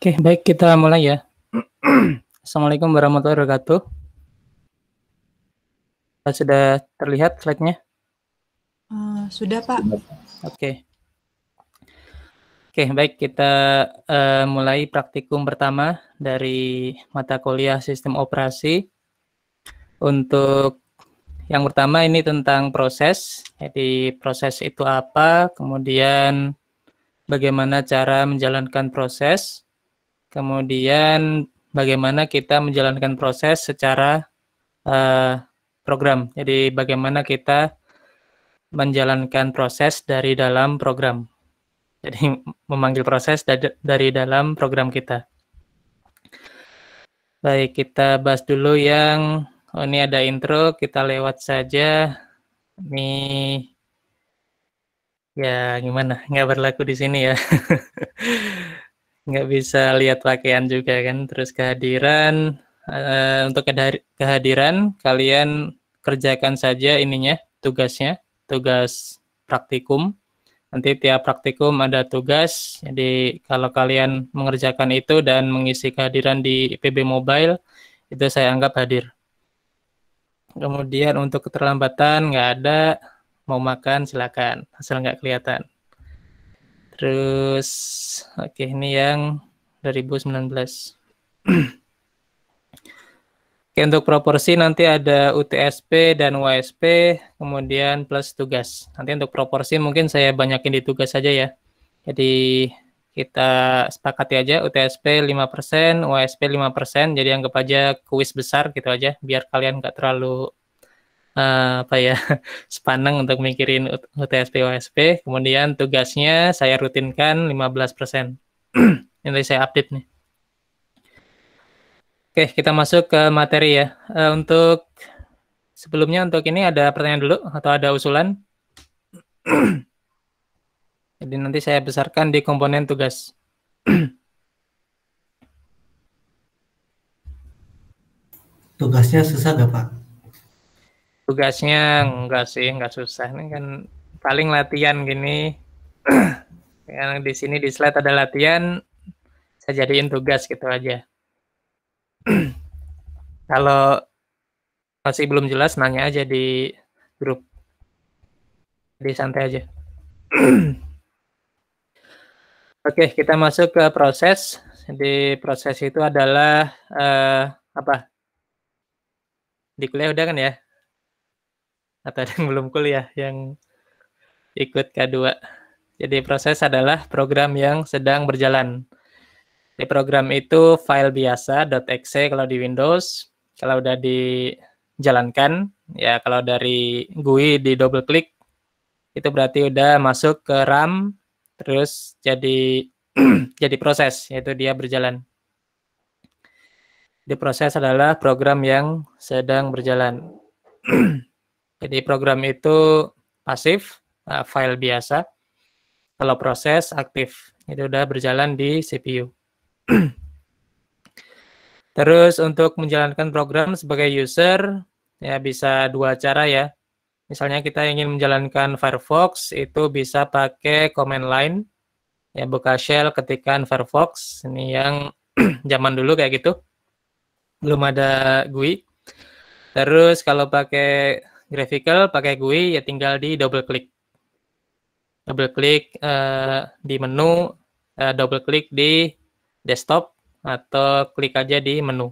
Oke, baik kita mulai ya. Assalamualaikum warahmatullahi wabarakatuh. Sudah terlihat slide-nya? Uh, sudah, Pak. Oke. Okay. Oke, okay, baik kita uh, mulai praktikum pertama dari mata kuliah sistem operasi. Untuk yang pertama ini tentang proses. Jadi proses itu apa? Kemudian bagaimana cara menjalankan proses, kemudian bagaimana kita menjalankan proses secara uh, program. Jadi bagaimana kita menjalankan proses dari dalam program. Jadi memanggil proses dari dalam program kita. Baik, kita bahas dulu yang oh ini ada intro, kita lewat saja. Ini Ya gimana, nggak berlaku di sini ya. nggak bisa lihat pakaian juga kan. Terus kehadiran, uh, untuk kehadiran kalian kerjakan saja ininya, tugasnya, tugas praktikum. Nanti tiap praktikum ada tugas, jadi kalau kalian mengerjakan itu dan mengisi kehadiran di IPB Mobile, itu saya anggap hadir. Kemudian untuk keterlambatan nggak ada, mau makan silakan asal nggak kelihatan terus oke okay, ini yang 2019 oke untuk proporsi nanti ada UTSP dan WSP kemudian plus tugas nanti untuk proporsi mungkin saya banyakin di tugas saja ya jadi kita sepakati aja UTSP 5%, WSP 5%, jadi anggap aja kuis besar gitu aja biar kalian nggak terlalu uh, apa ya sepaneng untuk mikirin UTSP OSP. Kemudian tugasnya saya rutinkan 15%. Ini saya update nih. Oke, kita masuk ke materi ya. Uh, untuk sebelumnya untuk ini ada pertanyaan dulu atau ada usulan? Jadi nanti saya besarkan di komponen tugas. Tugasnya susah gak Pak? tugasnya enggak sih enggak susah ini kan paling latihan gini yang di sini di slide ada latihan saya jadiin tugas gitu aja kalau masih belum jelas nanya aja di grup Di santai aja oke kita masuk ke proses di proses itu adalah uh, apa di kuliah udah kan ya atau ada yang belum kuliah yang ikut K2. Jadi proses adalah program yang sedang berjalan. Di program itu file biasa .exe kalau di Windows, kalau udah dijalankan ya kalau dari GUI di double klik itu berarti udah masuk ke RAM terus jadi jadi proses yaitu dia berjalan. di proses adalah program yang sedang berjalan. Jadi program itu pasif, uh, file biasa. Kalau proses aktif, itu udah berjalan di CPU. Terus untuk menjalankan program sebagai user, ya bisa dua cara ya. Misalnya kita ingin menjalankan Firefox, itu bisa pakai command line, ya buka shell ketikan Firefox, ini yang zaman dulu kayak gitu. Belum ada GUI. Terus kalau pakai graphical pakai GUI ya tinggal di double klik. Double klik uh, eh, di menu, uh, double klik di desktop atau klik aja di menu.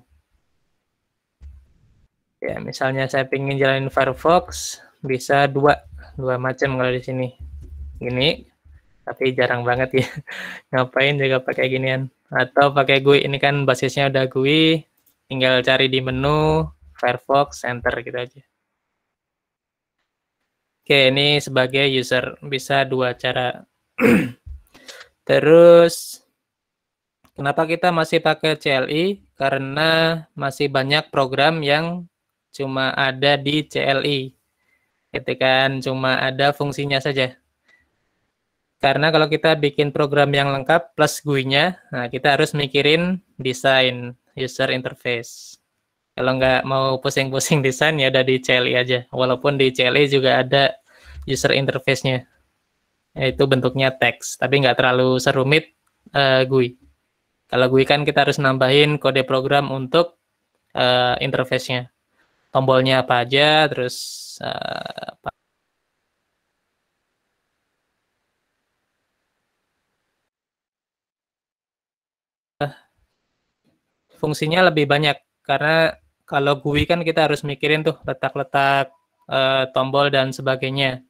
Ya, misalnya saya ingin jalanin Firefox bisa dua dua macam kalau di sini. Gini, tapi jarang banget ya. Ngapain juga pakai ginian? Atau pakai GUI ini kan basisnya udah GUI, tinggal cari di menu Firefox enter gitu aja. Oke, ini sebagai user bisa dua cara. Terus, kenapa kita masih pakai CLI? Karena masih banyak program yang cuma ada di CLI. Gitu kan, cuma ada fungsinya saja. Karena kalau kita bikin program yang lengkap plus GUI-nya, nah kita harus mikirin desain user interface. Kalau nggak mau pusing-pusing desain ya ada di CLI e aja. Walaupun di CLI e juga ada user interface-nya. Yaitu bentuknya teks, tapi nggak terlalu serumit uh, eh, GUI. Kalau GUI kan kita harus nambahin kode program untuk uh, interface-nya. Tombolnya apa aja, terus uh, apa fungsinya lebih banyak karena kalau GUI kan kita harus mikirin tuh letak-letak e, tombol dan sebagainya.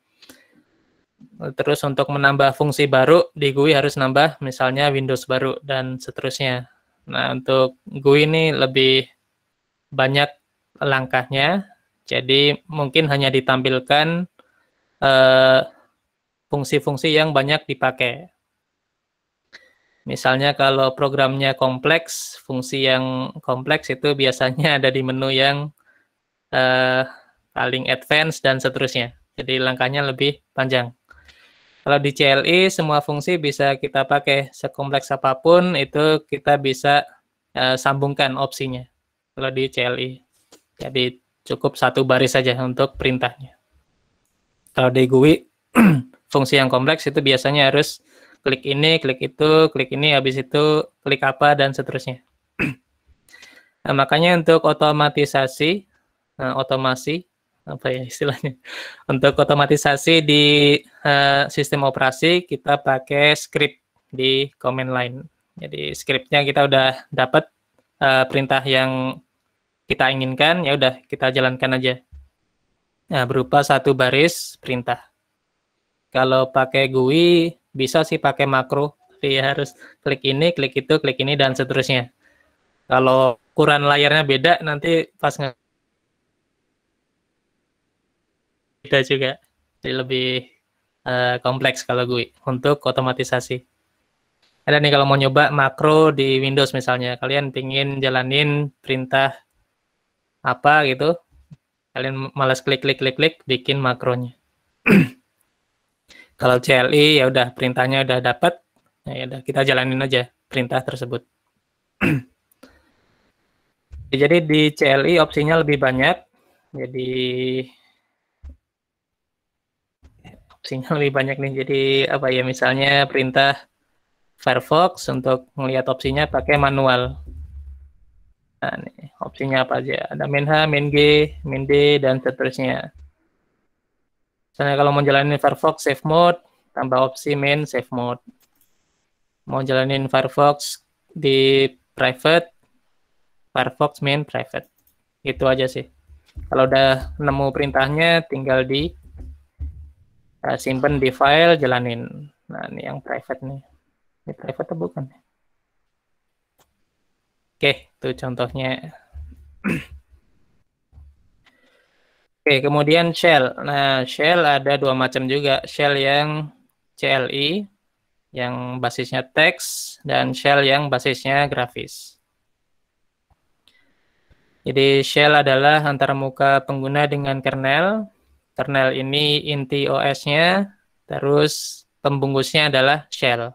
Terus untuk menambah fungsi baru di GUI harus nambah misalnya Windows baru dan seterusnya. Nah, untuk GUI ini lebih banyak langkahnya. Jadi mungkin hanya ditampilkan eh, fungsi-fungsi e, fungsi -fungsi yang banyak dipakai. Misalnya kalau programnya kompleks, fungsi yang kompleks itu biasanya ada di menu yang uh, paling advance dan seterusnya. Jadi langkahnya lebih panjang. Kalau di CLI semua fungsi bisa kita pakai sekompleks apapun itu kita bisa uh, sambungkan opsinya. Kalau di CLI. Jadi cukup satu baris saja untuk perintahnya. Kalau di GUI fungsi yang kompleks itu biasanya harus klik ini, klik itu, klik ini, habis itu klik apa, dan seterusnya. nah, makanya untuk otomatisasi, uh, otomasi, apa ya istilahnya, untuk otomatisasi di uh, sistem operasi, kita pakai script di command line. Jadi scriptnya kita udah dapat uh, eh, perintah yang kita inginkan, ya udah kita jalankan aja. Nah, berupa satu baris perintah. Kalau pakai GUI bisa sih pakai makro jadi harus klik ini klik itu klik ini dan seterusnya kalau ukuran layarnya beda nanti pas nge beda juga jadi lebih uh, kompleks kalau gue untuk otomatisasi ada nih kalau mau nyoba makro di Windows misalnya kalian pingin jalanin perintah apa gitu kalian malas klik klik klik klik bikin makronya Kalau CLI ya udah perintahnya udah dapat, ya udah kita jalanin aja perintah tersebut. Jadi di CLI opsinya lebih banyak. Jadi opsinya lebih banyak nih. Jadi apa ya misalnya perintah Firefox untuk melihat opsinya pakai manual. Nah, nih, opsinya apa aja? Ada main H, main G, main D, dan seterusnya. Misalnya kalau mau jalanin Firefox, save mode, tambah opsi main save mode. Mau jalanin Firefox di private, Firefox main private. Itu aja sih. Kalau udah nemu perintahnya, tinggal di uh, simpen di file, jalanin. Nah, ini yang private nih. Ini private atau bukan? Ya? Oke, itu contohnya. Oke, kemudian shell. Nah, shell ada dua macam juga. Shell yang CLI e, yang basisnya teks dan shell yang basisnya grafis. Jadi shell adalah antara muka pengguna dengan kernel. Kernel ini inti OS-nya, terus pembungkusnya adalah shell.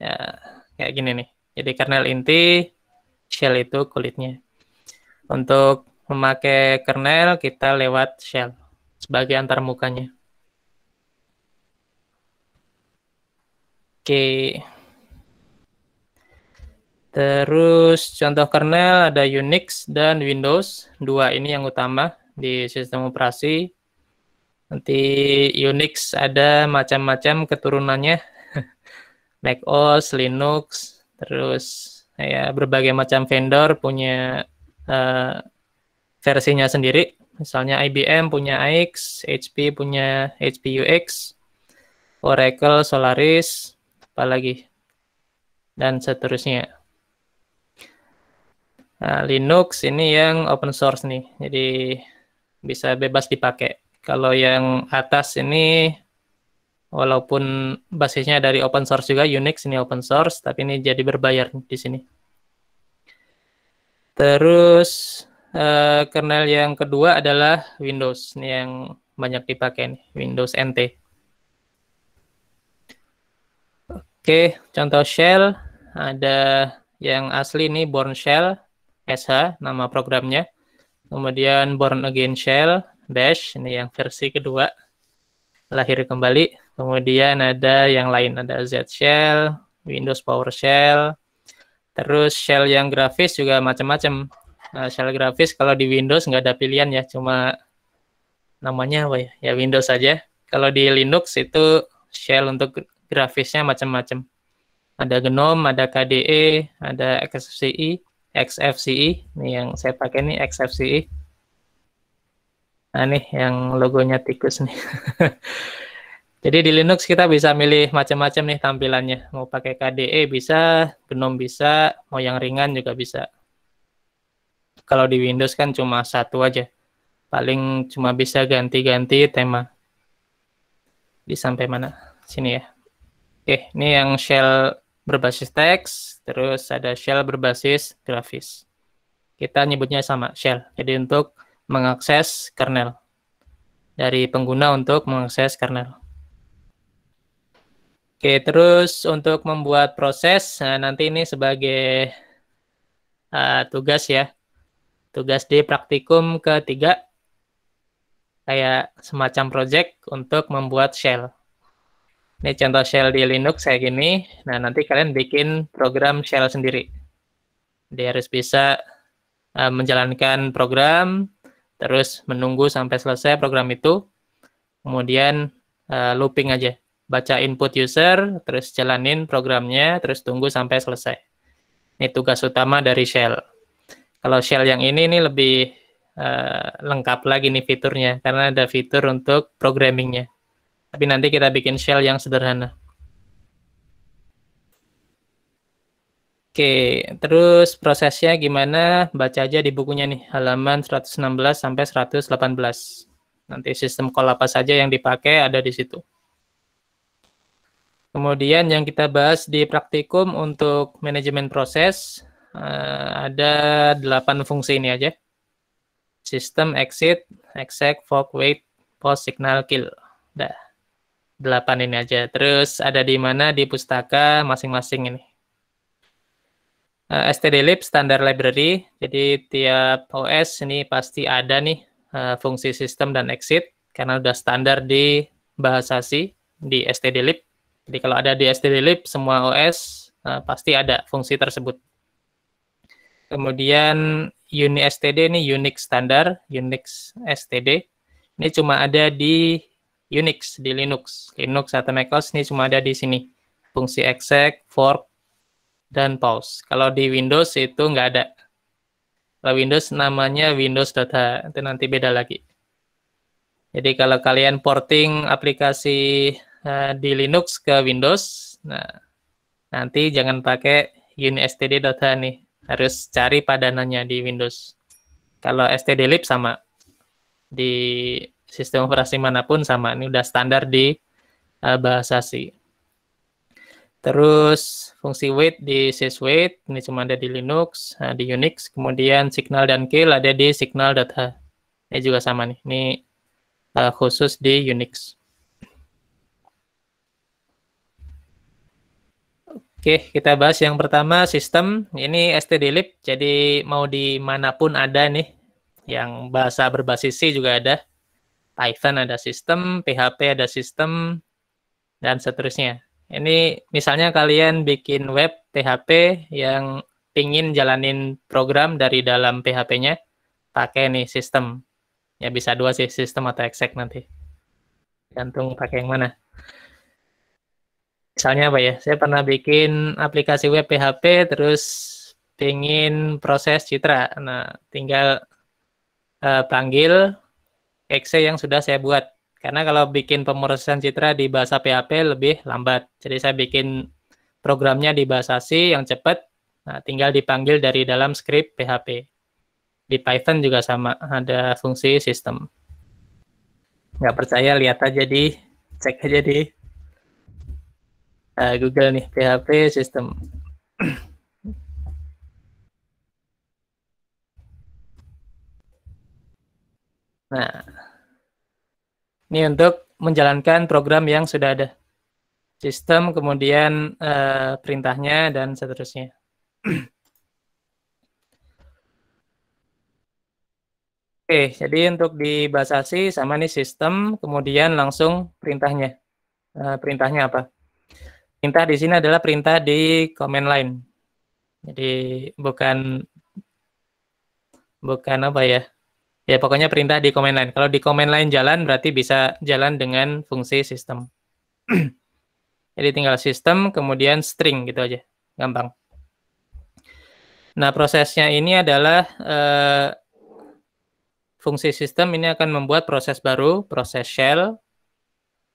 Ya, kayak gini nih. Jadi kernel inti, shell itu kulitnya. Untuk memakai kernel kita lewat shell sebagai antar Oke. Terus contoh kernel ada Unix dan Windows. Dua ini yang utama di sistem operasi. Nanti Unix ada macam-macam keturunannya. Mac OS, Linux, terus ya berbagai macam vendor punya uh, versinya sendiri. Misalnya IBM punya AX, HP punya HPUX, Oracle, Solaris, apalagi dan seterusnya. Nah, Linux ini yang open source nih, jadi bisa bebas dipakai. Kalau yang atas ini, walaupun basisnya dari open source juga, Unix ini open source, tapi ini jadi berbayar di sini. Terus Eh, kernel yang kedua adalah Windows nih yang banyak dipakai nih, Windows NT. Oke, contoh shell ada yang asli nih born shell SH nama programnya. Kemudian born again shell bash ini yang versi kedua lahir kembali. Kemudian ada yang lain ada Z shell, Windows PowerShell, terus shell yang grafis juga macam-macam Nah, secara grafis kalau di Windows nggak ada pilihan ya, cuma namanya apa ya? Ya Windows saja. Kalau di Linux itu shell untuk grafisnya macam-macam. Ada GNOME, ada KDE, ada XFCE, XFCE. Ini yang saya pakai ini XFCE. Nah, nih yang logonya tikus nih. Jadi di Linux kita bisa milih macam-macam nih tampilannya. Mau pakai KDE bisa, GNOME bisa, mau yang ringan juga bisa kalau di Windows kan cuma satu aja. Paling cuma bisa ganti-ganti tema. Di sampai mana? Sini ya. Oke, ini yang shell berbasis teks, terus ada shell berbasis grafis. Kita nyebutnya sama, shell. Jadi untuk mengakses kernel. Dari pengguna untuk mengakses kernel. Oke, terus untuk membuat proses, nah nanti ini sebagai uh, tugas ya. Tugas di praktikum ketiga kayak semacam project untuk membuat shell. Ini contoh shell di Linux kayak gini. Nah, nanti kalian bikin program shell sendiri. Dia harus bisa uh, menjalankan program, terus menunggu sampai selesai program itu. Kemudian uh, looping aja. Baca input user, terus jalanin programnya, terus tunggu sampai selesai. Ini tugas utama dari shell. Kalau shell yang ini ini lebih uh, lengkap lagi nih fiturnya karena ada fitur untuk programmingnya. Tapi nanti kita bikin shell yang sederhana. Oke, terus prosesnya gimana? Baca aja di bukunya nih, halaman 116 sampai 118. Nanti sistem call apa saja yang dipakai ada di situ. Kemudian yang kita bahas di praktikum untuk manajemen proses, Eh, ada delapan fungsi ini aja. System exit, exec, fork, wait, post, signal, kill. Dah. Delapan ini aja. Terus ada di mana di pustaka masing-masing ini. Uh, eh, stdlib standar library. Jadi tiap OS ini pasti ada nih uh, fungsi system dan exit karena udah standar di bahasa C di stdlib. Jadi kalau ada di stdlib semua OS uh, pasti ada fungsi tersebut. Kemudian Uni STD ini Unix standar, Unix STD. Ini cuma ada di Unix, di Linux. Linux atau macOS ini cuma ada di sini. Fungsi exec, fork, dan pause. Kalau di Windows itu nggak ada. Kalau Windows namanya Windows Data itu nanti beda lagi. Jadi kalau kalian porting aplikasi uh, di Linux ke Windows, nah nanti jangan pakai unistd.h nih harus cari padanannya di Windows. Kalau stdlib sama di sistem operasi manapun sama ini udah standar di uh, bahasa C. Terus fungsi wait di syswait ini cuma ada di Linux, nah, di Unix, kemudian signal dan kill ada di signal.h. Ini juga sama nih. Ini uh, khusus di Unix. Oke, kita bahas yang pertama sistem. Ini STD Lib, jadi mau dimanapun ada nih. Yang bahasa berbasis C juga ada. Python ada sistem, PHP ada sistem, dan seterusnya. Ini misalnya kalian bikin web PHP yang pingin jalanin program dari dalam PHP-nya, pakai nih sistem. Ya bisa dua sih, sistem atau exec nanti. Gantung pakai yang mana misalnya apa ya saya pernah bikin aplikasi web PHP terus ingin proses citra nah tinggal uh, panggil exe yang sudah saya buat karena kalau bikin pemrosesan citra di bahasa PHP lebih lambat jadi saya bikin programnya di bahasa C yang cepat nah tinggal dipanggil dari dalam script PHP di Python juga sama ada fungsi sistem nggak percaya lihat aja di cek aja di Nah, Google nih PHP system. Nah, ini untuk menjalankan program yang sudah ada. Sistem, kemudian eh, perintahnya, dan seterusnya. Oke, jadi untuk di bahasa C sama nih sistem, kemudian langsung perintahnya. Eh, perintahnya apa? perintah di sini adalah perintah di command line. Jadi bukan bukan apa ya? Ya pokoknya perintah di command line. Kalau di command line jalan berarti bisa jalan dengan fungsi sistem. Jadi tinggal sistem kemudian string gitu aja. Gampang. Nah, prosesnya ini adalah eh, fungsi sistem ini akan membuat proses baru, proses shell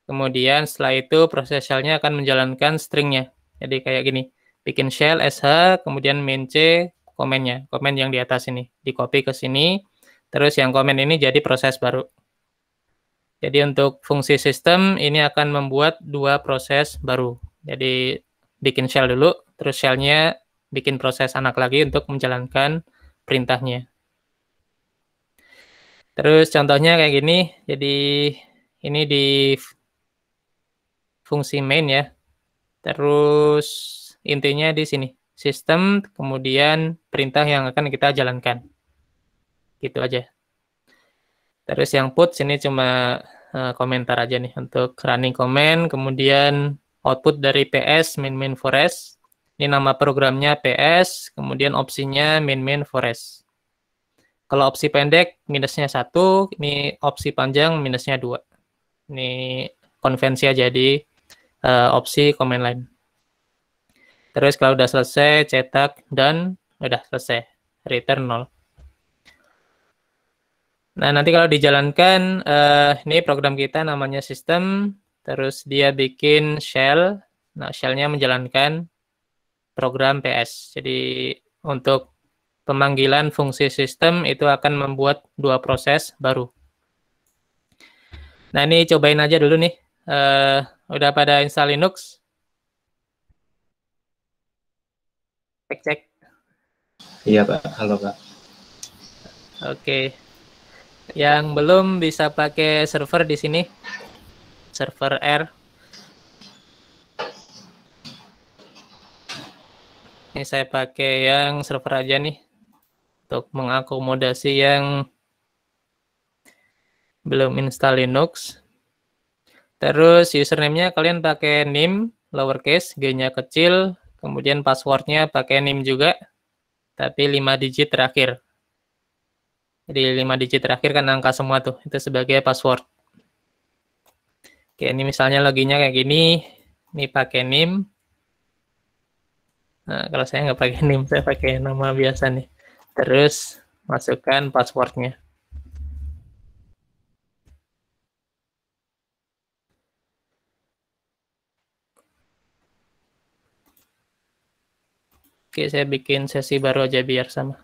Kemudian setelah itu proses shell-nya akan menjalankan stringnya. Jadi kayak gini, bikin shell sh, kemudian main c, komennya, komen yang di atas ini, di copy ke sini, terus yang komen ini jadi proses baru. Jadi untuk fungsi sistem ini akan membuat dua proses baru. Jadi bikin shell dulu, terus shellnya bikin proses anak lagi untuk menjalankan perintahnya. Terus contohnya kayak gini, jadi ini di fungsi main ya. Terus intinya di sini sistem kemudian perintah yang akan kita jalankan. Gitu aja. Terus yang put sini cuma uh, komentar aja nih untuk running command kemudian output dari PS main main forest. Ini nama programnya PS, kemudian opsinya main main forest. Kalau opsi pendek minusnya satu, ini opsi panjang minusnya dua. Ini konvensi aja di uh, opsi command line. Terus kalau udah selesai cetak dan udah selesai return 0. Nah, nanti kalau dijalankan, uh, ini program kita namanya sistem, terus dia bikin shell. Nah, shellnya menjalankan program PS. Jadi, untuk pemanggilan fungsi sistem itu akan membuat dua proses baru. Nah, ini cobain aja dulu nih. Uh, Udah pada install Linux? Cek cek. Iya pak, halo pak. Oke. Okay. Yang belum bisa pakai server di sini, server R. Ini saya pakai yang server aja nih untuk mengakomodasi yang belum install Linux. Terus username-nya kalian pakai nim lowercase, g-nya kecil, kemudian passwordnya pakai nim juga, tapi 5 digit terakhir. Jadi 5 digit terakhir kan angka semua tuh, itu sebagai password. Oke, ini misalnya loginnya kayak gini, ini pakai nim. Nah, kalau saya nggak pakai nim, saya pakai nama biasa nih. Terus masukkan passwordnya. Oke, saya bikin sesi baru aja biar sama.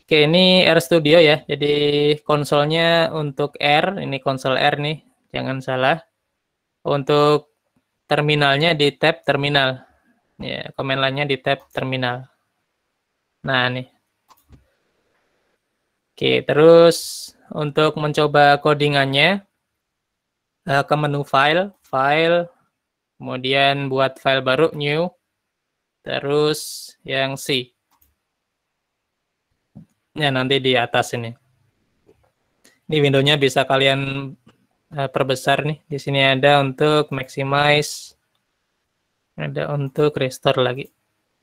Oke, ini R Studio ya. Jadi konsolnya untuk R, ini konsol R nih, jangan salah. Untuk terminalnya di tab terminal. Ya, command line-nya di tab terminal. Nah, nih. Oke, terus untuk mencoba codingannya eh, ke menu file, file, kemudian buat file baru new Terus yang C. Ya, nanti di atas ini. Ini windownya bisa kalian uh, perbesar nih. Di sini ada untuk maximize, ada untuk restore lagi.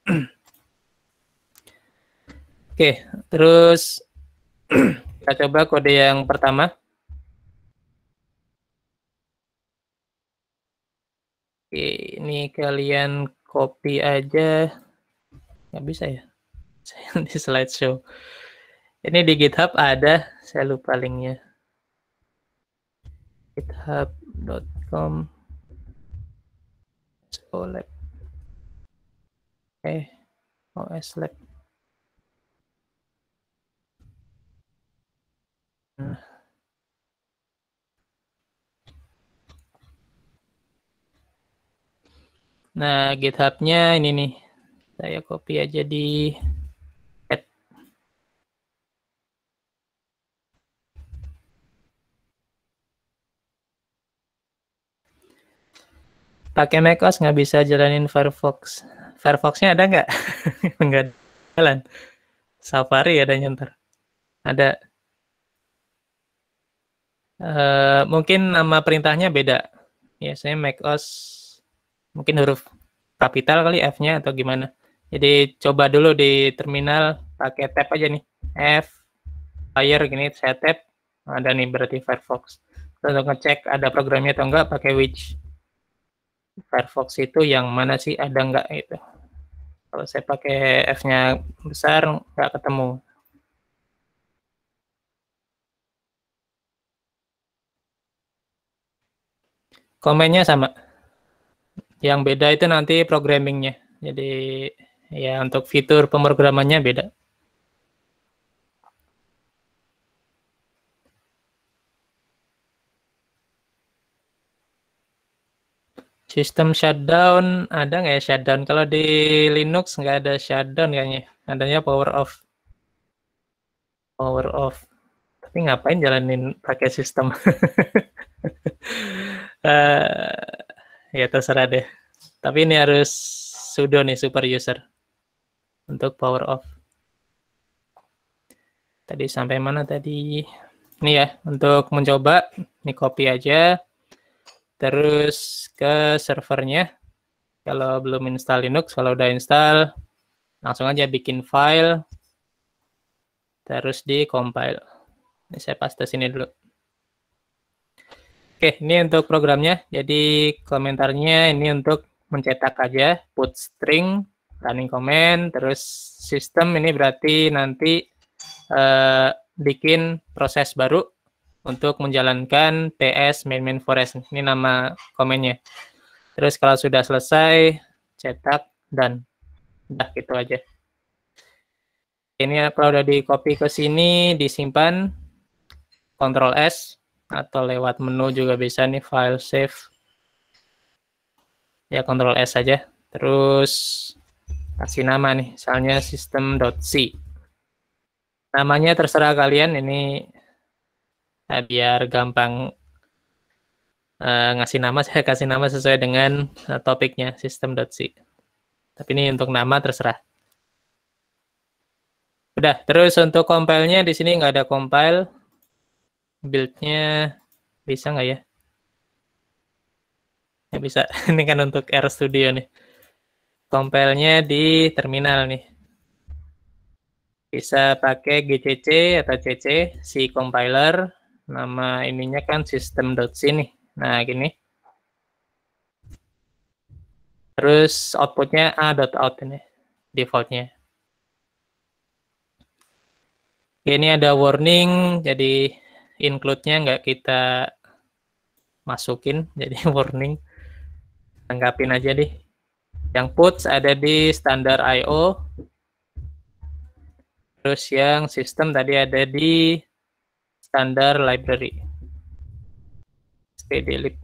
Oke, terus kita coba kode yang pertama. Oke, ini kalian Copy aja. Nggak bisa ya? Saya di slideshow. Ini di GitHub ada. Saya lupa linknya. github.com olab. E eh, OS oh, lab. Nah. E Nah, GitHub-nya ini nih. Saya copy aja di add. Pakai macOS nggak bisa jalanin Firefox. Firefox-nya ada nggak? nggak jalan. Safari ada nyenter. Ada. Uh, mungkin nama perintahnya beda. Biasanya macOS mungkin huruf kapital kali F-nya atau gimana. Jadi coba dulu di terminal pakai tab aja nih. F layer gini saya tab ada nih berarti Firefox. Terus untuk ngecek ada programnya atau enggak pakai which Firefox itu yang mana sih ada enggak itu. Kalau saya pakai F-nya besar enggak ketemu. Komennya sama. Yang beda itu nanti programmingnya. Jadi ya untuk fitur pemrogramannya beda. Sistem shutdown ada nggak ya shutdown? Kalau di Linux nggak ada shutdown kayaknya. Adanya power off. Power off. Tapi ngapain jalanin pakai sistem? Eh, ya terserah deh. Tapi ini harus sudo nih super user untuk power off. Tadi sampai mana tadi? Ini ya untuk mencoba, ini copy aja. Terus ke servernya. Kalau belum install Linux, kalau udah install, langsung aja bikin file. Terus di compile. Ini saya paste sini dulu. Oke, ini untuk programnya. Jadi komentarnya ini untuk mencetak aja, put string, running command, terus sistem ini berarti nanti uh, bikin proses baru untuk menjalankan ps main main forest. Ini nama komennya. Terus kalau sudah selesai, cetak, dan udah gitu aja. Ini kalau udah di copy ke sini, disimpan, Ctrl S, atau lewat menu juga bisa nih file save ya kontrol S aja terus kasih nama nih misalnya system.c namanya terserah kalian ini ya, biar gampang uh, ngasih nama saya kasih nama sesuai dengan uh, topiknya system.c tapi ini untuk nama terserah udah terus untuk compile-nya di sini nggak ada compile build-nya bisa nggak ya? Ya bisa. Ini kan untuk R Studio nih. compile di terminal nih. Bisa pakai GCC atau CC, si compiler. Nama ininya kan system.c nih. Nah, gini. Terus outputnya a.out ini defaultnya. Ini ada warning, jadi include-nya nggak kita masukin jadi warning tanggapin aja deh yang puts ada di standar IO terus yang sistem tadi ada di standar library delete.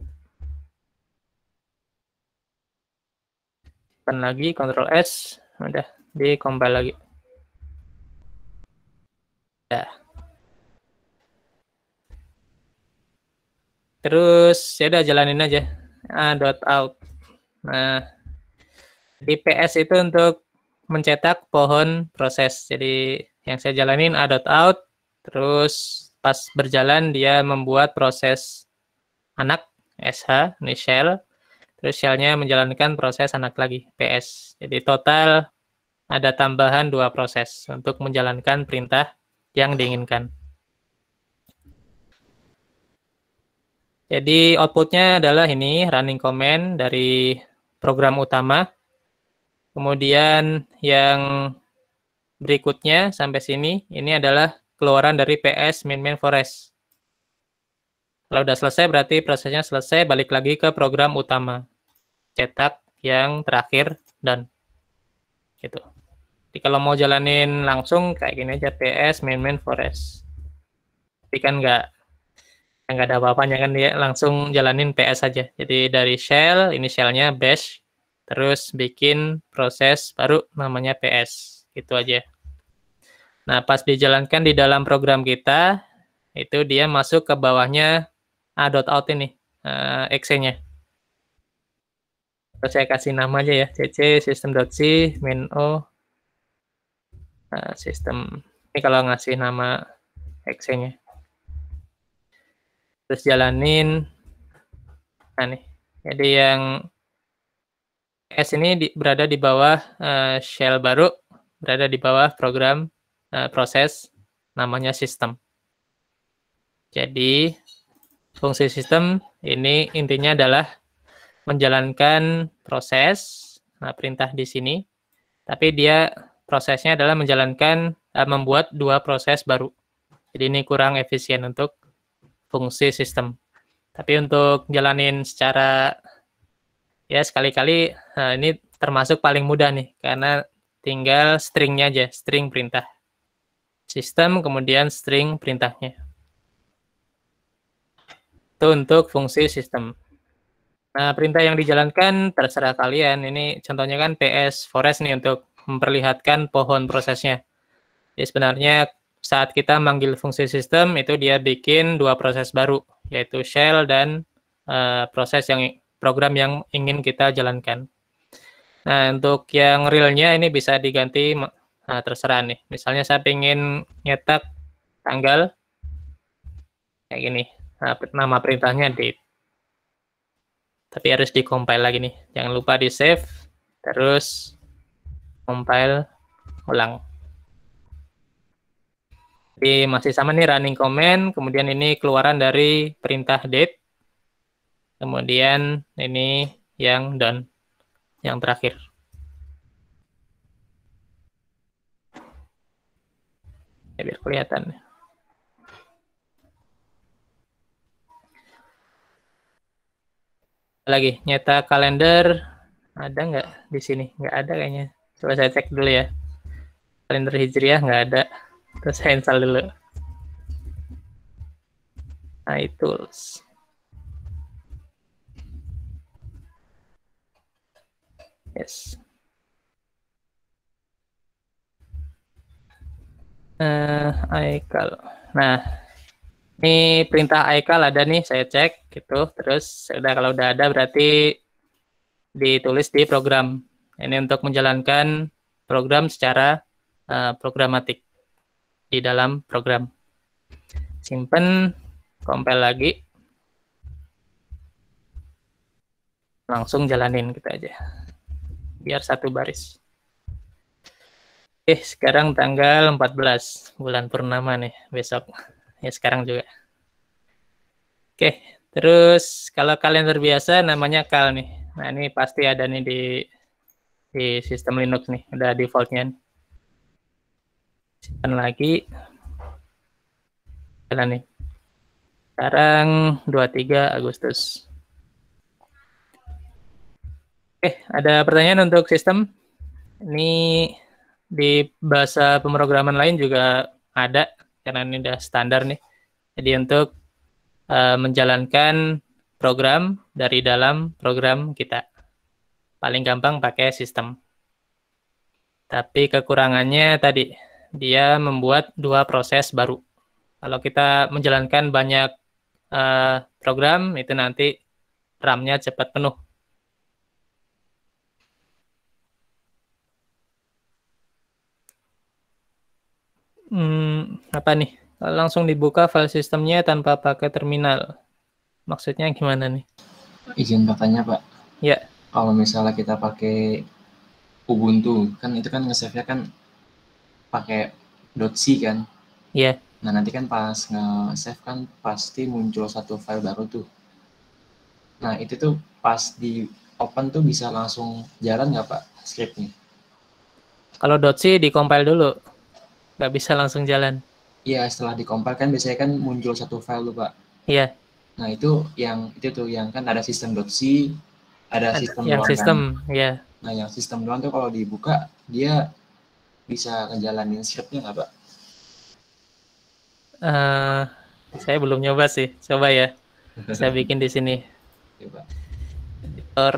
tekan lagi control S udah di compile lagi ya terus ya udah jalanin aja ah, dot out nah di PS itu untuk mencetak pohon proses jadi yang saya jalanin a dot out terus pas berjalan dia membuat proses anak SH ini shell terus shellnya menjalankan proses anak lagi PS jadi total ada tambahan dua proses untuk menjalankan perintah yang diinginkan Jadi outputnya adalah ini running command dari program utama. Kemudian yang berikutnya sampai sini ini adalah keluaran dari PS min-min forest. Kalau sudah selesai berarti prosesnya selesai balik lagi ke program utama. Cetak yang terakhir dan gitu. Jadi kalau mau jalanin langsung kayak gini aja PS Main Main forest. Tapi kan nggak nggak ada apa-apanya kan dia langsung jalanin PS aja. Jadi dari shell, ini shellnya bash, terus bikin proses baru namanya PS, itu aja. Nah pas dijalankan di dalam program kita, itu dia masuk ke bawahnya .out ini, uh, eh, exe-nya. Terus saya kasih nama aja ya, cc system.c min o uh, system. Ini kalau ngasih nama xc nya terus jalanin nah nih jadi yang S ini di, berada di bawah uh, shell baru berada di bawah program uh, proses namanya sistem jadi fungsi sistem ini intinya adalah menjalankan proses nah perintah di sini tapi dia prosesnya adalah menjalankan uh, membuat dua proses baru jadi ini kurang efisien untuk fungsi sistem. Tapi untuk jalanin secara ya sekali-kali nah ini termasuk paling mudah nih karena tinggal stringnya aja, string perintah. Sistem kemudian string perintahnya. Itu untuk fungsi sistem. Nah, perintah yang dijalankan terserah kalian. Ini contohnya kan PS Forest nih untuk memperlihatkan pohon prosesnya. Jadi ya, sebenarnya saat kita manggil fungsi sistem itu dia bikin dua proses baru yaitu shell dan uh, proses yang program yang ingin kita jalankan. Nah, untuk yang realnya ini bisa diganti uh, terserah nih. Misalnya saya ingin nyetak tanggal kayak gini. uh, nama perintahnya date. Tapi harus di compile lagi nih. Jangan lupa di save terus compile ulang. Jadi masih sama nih running comment, kemudian ini keluaran dari perintah date. Kemudian ini yang done, yang terakhir. Ya, biar kelihatan. Lagi, nyata kalender ada nggak di sini? Nggak ada kayaknya. Coba saya cek dulu ya. Kalender Hijriah nggak ada terus cancel dulu nah, iTools yes eh uh, iCal nah ini perintah iCal ada nih saya cek gitu terus sudah kalau udah ada berarti ditulis di program ini untuk menjalankan program secara uh, programatik di dalam program. Simpen, compile lagi. Langsung jalanin kita aja. Biar satu baris. Oke, sekarang tanggal 14 bulan purnama nih besok. Ya sekarang juga. Oke, terus kalau kalian terbiasa namanya kal nih. Nah, ini pasti ada nih di di sistem Linux nih, udah defaultnya. Nih jalan lagi jalan nih sekarang 23 Agustus oke eh, ada pertanyaan untuk sistem ini di bahasa pemrograman lain juga ada karena ini udah standar nih jadi untuk uh, menjalankan program dari dalam program kita paling gampang pakai sistem tapi kekurangannya tadi dia membuat dua proses baru. Kalau kita menjalankan banyak uh, program, itu nanti RAM-nya cepat penuh. Hmm, apa nih? Langsung dibuka file sistemnya tanpa pakai terminal. Maksudnya gimana nih? Izin bertanya, Pak. Ya. Kalau misalnya kita pakai Ubuntu, kan itu kan nge-save-nya kan pakai .c kan. Iya. Yeah. Nah, nanti kan pas nge-save kan pasti muncul satu file baru tuh. Nah, itu tuh pas di open tuh bisa langsung jalan nggak, Pak, scriptnya? Kalau .c di-compile dulu, nggak bisa langsung jalan. Iya, setelah di-compile kan biasanya kan muncul satu file tuh, Pak. Iya. Yeah. Nah, itu yang itu tuh yang kan ada sistem .c, ada, sistem yang sistem, kan? ya. Yeah. Nah, yang sistem doang tuh kalau dibuka dia bisa ngejalanin scriptnya nggak pak? Uh, saya belum nyoba sih, coba ya. Saya bikin di sini. Coba. Editor.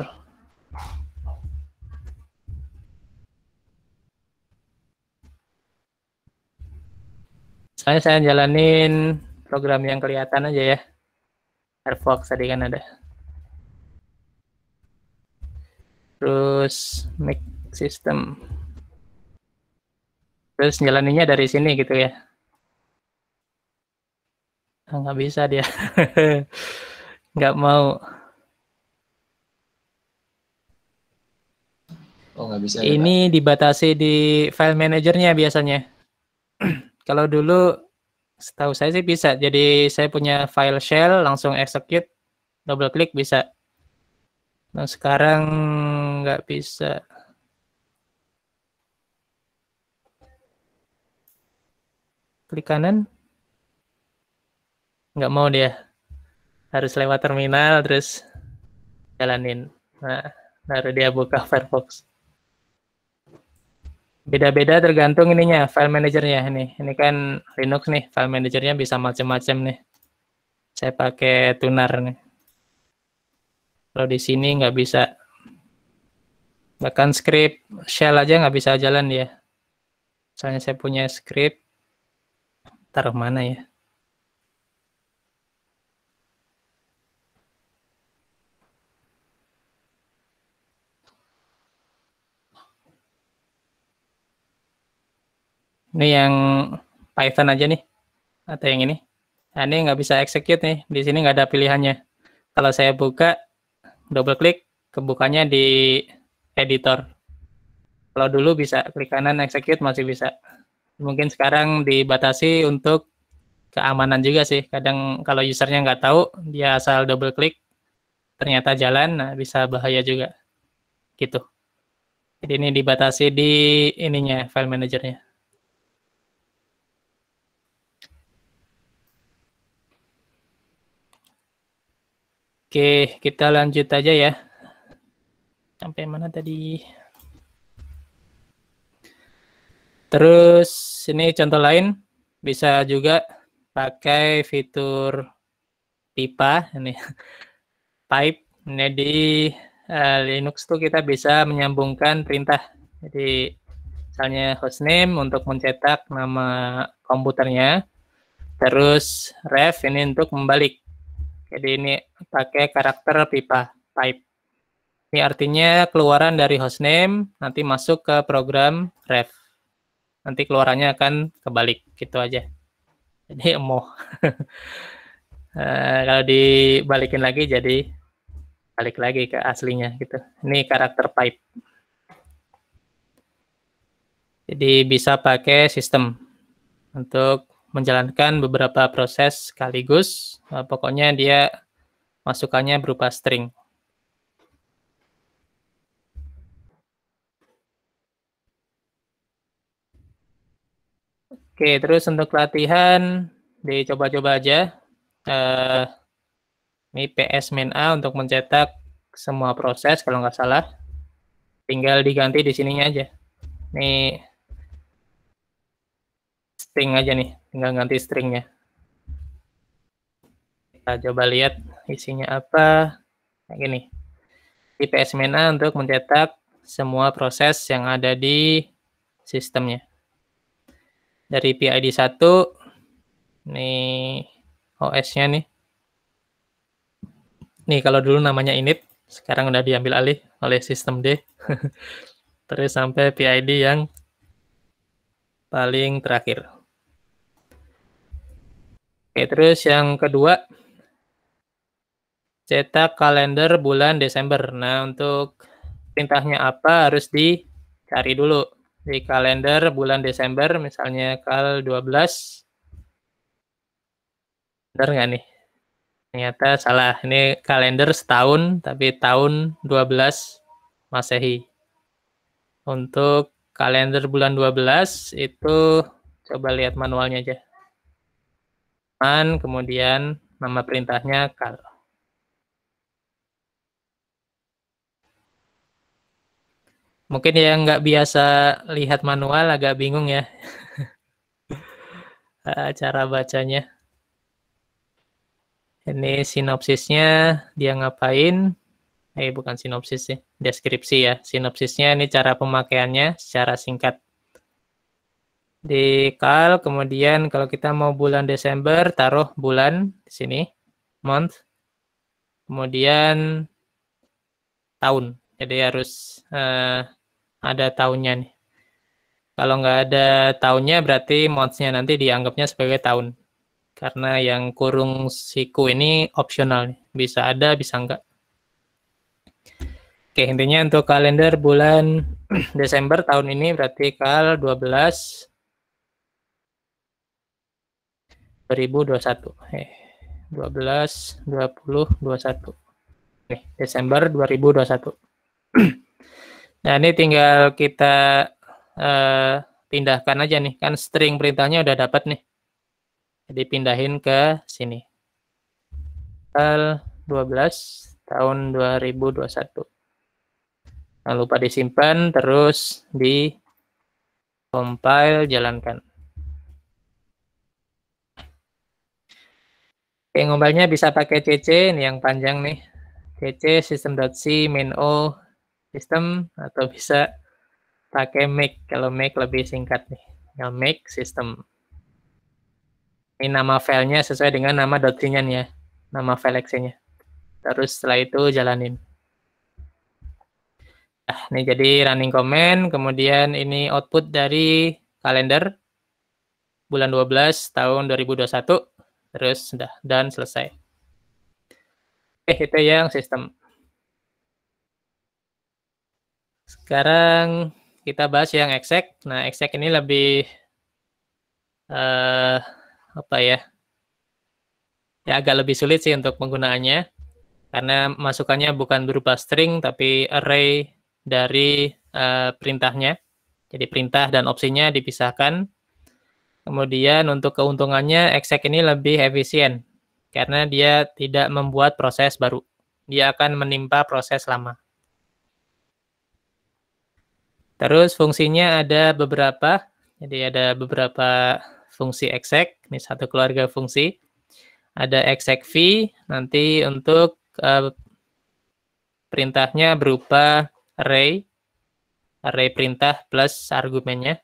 Soalnya saya jalanin program yang kelihatan aja ya. AirFox tadi kan ada. Terus make system terus nyelaninya dari sini gitu ya ah, nggak bisa dia nggak mau oh nggak bisa ini dibatasi di file manajernya biasanya kalau dulu setahu saya sih bisa jadi saya punya file shell langsung execute double klik bisa nah sekarang nggak bisa klik kanan nggak mau dia harus lewat terminal terus jalanin nah baru dia buka Firefox beda-beda tergantung ininya file manajernya ini ini kan Linux nih file manajernya bisa macam-macam nih saya pakai tunar nih kalau di sini nggak bisa bahkan script shell aja nggak bisa jalan dia Soalnya saya punya script Taruh mana ya? Ini yang Python aja nih, atau yang ini. Nah, ini nggak bisa execute nih, di sini nggak ada pilihannya. Kalau saya buka, double klik, kebukanya di editor. Kalau dulu bisa, klik kanan execute masih bisa mungkin sekarang dibatasi untuk keamanan juga sih. Kadang kalau usernya nggak tahu, dia asal double klik, ternyata jalan, nah bisa bahaya juga. Gitu. Jadi ini dibatasi di ininya, file manajernya. Oke, kita lanjut aja ya. Sampai mana tadi? Terus ini contoh lain bisa juga pakai fitur pipa ini pipe. Ini di uh, Linux tuh kita bisa menyambungkan perintah. Jadi misalnya hostname untuk mencetak nama komputernya. Terus ref ini untuk membalik. Jadi ini pakai karakter pipa pipe. Ini artinya keluaran dari hostname nanti masuk ke program ref nanti keluarannya akan kebalik gitu aja jadi emoh uh, kalau dibalikin lagi jadi balik lagi ke aslinya gitu ini karakter pipe jadi bisa pakai sistem untuk menjalankan beberapa proses sekaligus. Eh, pokoknya dia masukannya berupa string. Oke, terus untuk latihan dicoba-coba aja. Uh, ini PS Main A untuk mencetak semua proses kalau nggak salah. Tinggal diganti di sininya aja. Nih string aja nih, tinggal ganti stringnya. Kita coba lihat isinya apa. Kayak gini. Di PS Main A untuk mencetak semua proses yang ada di sistemnya dari PID 1 nih OS-nya nih. Nih kalau dulu namanya init, sekarang udah diambil alih oleh sistem D. Terus sampai PID yang paling terakhir. Oke, terus yang kedua cetak kalender bulan Desember. Nah, untuk perintahnya apa harus dicari dulu di kalender bulan Desember misalnya kal 12 benar nggak nih ternyata salah ini kalender setahun tapi tahun 12 Masehi untuk kalender bulan 12 itu coba lihat manualnya aja man kemudian nama perintahnya kal Mungkin yang nggak biasa lihat manual agak bingung ya ah, cara bacanya. Ini sinopsisnya dia ngapain? Eh bukan sinopsis sih, deskripsi ya. Sinopsisnya ini cara pemakaiannya secara singkat. Di kal kemudian kalau kita mau bulan Desember taruh bulan di sini month. Kemudian tahun. Jadi harus eh, ada tahunnya nih. Kalau nggak ada tahunnya berarti months nanti dianggapnya sebagai tahun. Karena yang kurung siku ini opsional, bisa ada bisa nggak. Oke, intinya untuk kalender bulan Desember tahun ini berarti kal 12 2021. Eh, 12 20 21. Nih, Desember 2021. Nah, ini tinggal kita uh, pindahkan aja nih. Kan string perintahnya udah dapat nih. Jadi pindahin ke sini. Tanggal 12 tahun 2021. Jangan lupa disimpan, terus di compile, jalankan. Oke, ngombalnya bisa pakai CC, ini yang panjang nih. CC system.c main O sistem atau bisa pakai make kalau make lebih singkat nih Ya make sistem. ini nama filenya sesuai dengan nama nih ya nama file nya terus setelah itu jalanin nah ini jadi running command kemudian ini output dari kalender bulan 12 tahun 2021 terus sudah dan selesai Oke itu ya yang sistem Sekarang kita bahas yang exec Nah, exec ini lebih eh, apa ya? Ya agak lebih sulit sih untuk penggunaannya karena masukannya bukan berupa string tapi array dari uh, perintahnya. Jadi perintah dan opsinya dipisahkan. Kemudian untuk keuntungannya exec ini lebih efisien karena dia tidak membuat proses baru. Dia akan menimpa proses lama. Terus fungsinya ada beberapa. Jadi ada beberapa fungsi exec. Ini satu keluarga fungsi. Ada v, nanti untuk uh, perintahnya berupa array array perintah plus argumennya.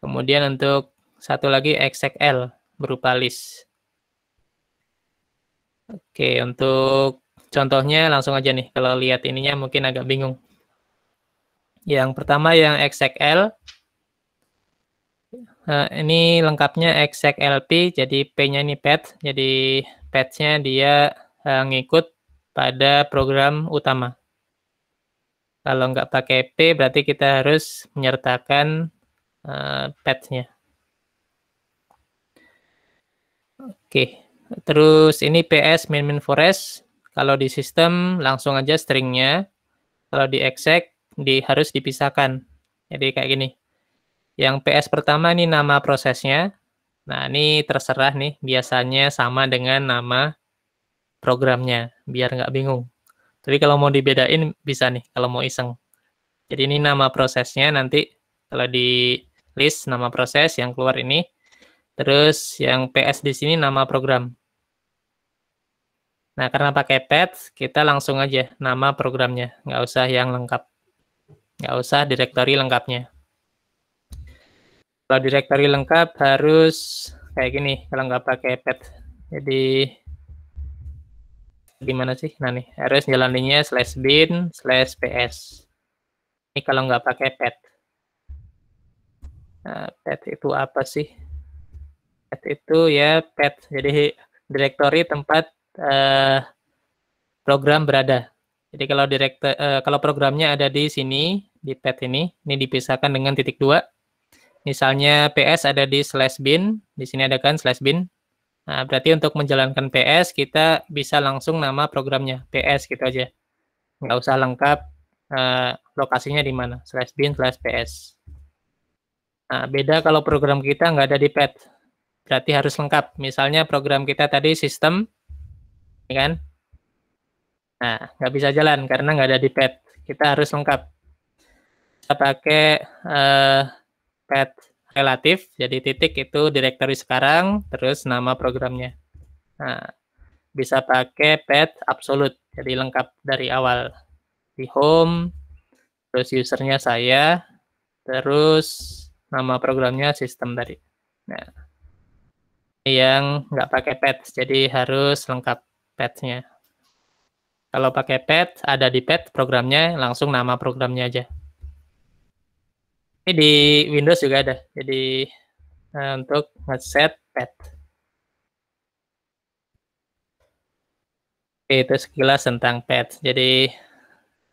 Kemudian untuk satu lagi l, berupa list. Oke, untuk contohnya langsung aja nih kalau lihat ininya mungkin agak bingung. Yang pertama yang XXL. Nah, eh, ini lengkapnya XXLP, jadi P-nya ini pet, jadi patch-nya dia uh, ngikut pada program utama. Kalau nggak pakai P, berarti kita harus menyertakan uh, eh, patch-nya. Oke, terus ini PS main main forest. Kalau di sistem langsung aja stringnya. Kalau di exec di, harus dipisahkan. Jadi kayak gini. Yang PS pertama ini nama prosesnya. Nah, ini terserah nih, biasanya sama dengan nama programnya, biar nggak bingung. Tapi kalau mau dibedain bisa nih, kalau mau iseng. Jadi ini nama prosesnya nanti kalau di list nama proses yang keluar ini. Terus yang PS di sini nama program. Nah, karena pakai pet, kita langsung aja nama programnya, nggak usah yang lengkap. Nggak usah direktori lengkapnya. Kalau direktori lengkap harus kayak gini, kalau nggak pakai pet. Jadi gimana sih? Nah nih, harus jalaninnya slash bin slash ps. Ini kalau nggak pakai pet. Nah, pet itu apa sih? Pet itu ya pet. Jadi direktori tempat uh, program berada. Jadi kalau direktor uh, kalau programnya ada di sini, di pet ini. Ini dipisahkan dengan titik dua. Misalnya PS ada di slash bin, di sini ada kan slash bin. Nah, berarti untuk menjalankan PS kita bisa langsung nama programnya PS gitu aja. Nggak usah lengkap eh, lokasinya di mana, slash bin slash PS. Nah, beda kalau program kita nggak ada di pet. Berarti harus lengkap. Misalnya program kita tadi sistem, ya kan? Nah, nggak bisa jalan karena nggak ada di pet. Kita harus lengkap bisa pakai uh, eh, pet relatif. Jadi titik itu directory sekarang, terus nama programnya. Nah, bisa pakai pet absolut, Jadi lengkap dari awal. Di home, terus usernya saya, terus nama programnya sistem dari. Nah, yang nggak pakai pet, jadi harus lengkap petnya. Kalau pakai pet, ada di pet programnya, langsung nama programnya aja. Ini di Windows juga ada. Jadi uh, untuk ngeset pet. Oke, itu sekilas tentang pet. Jadi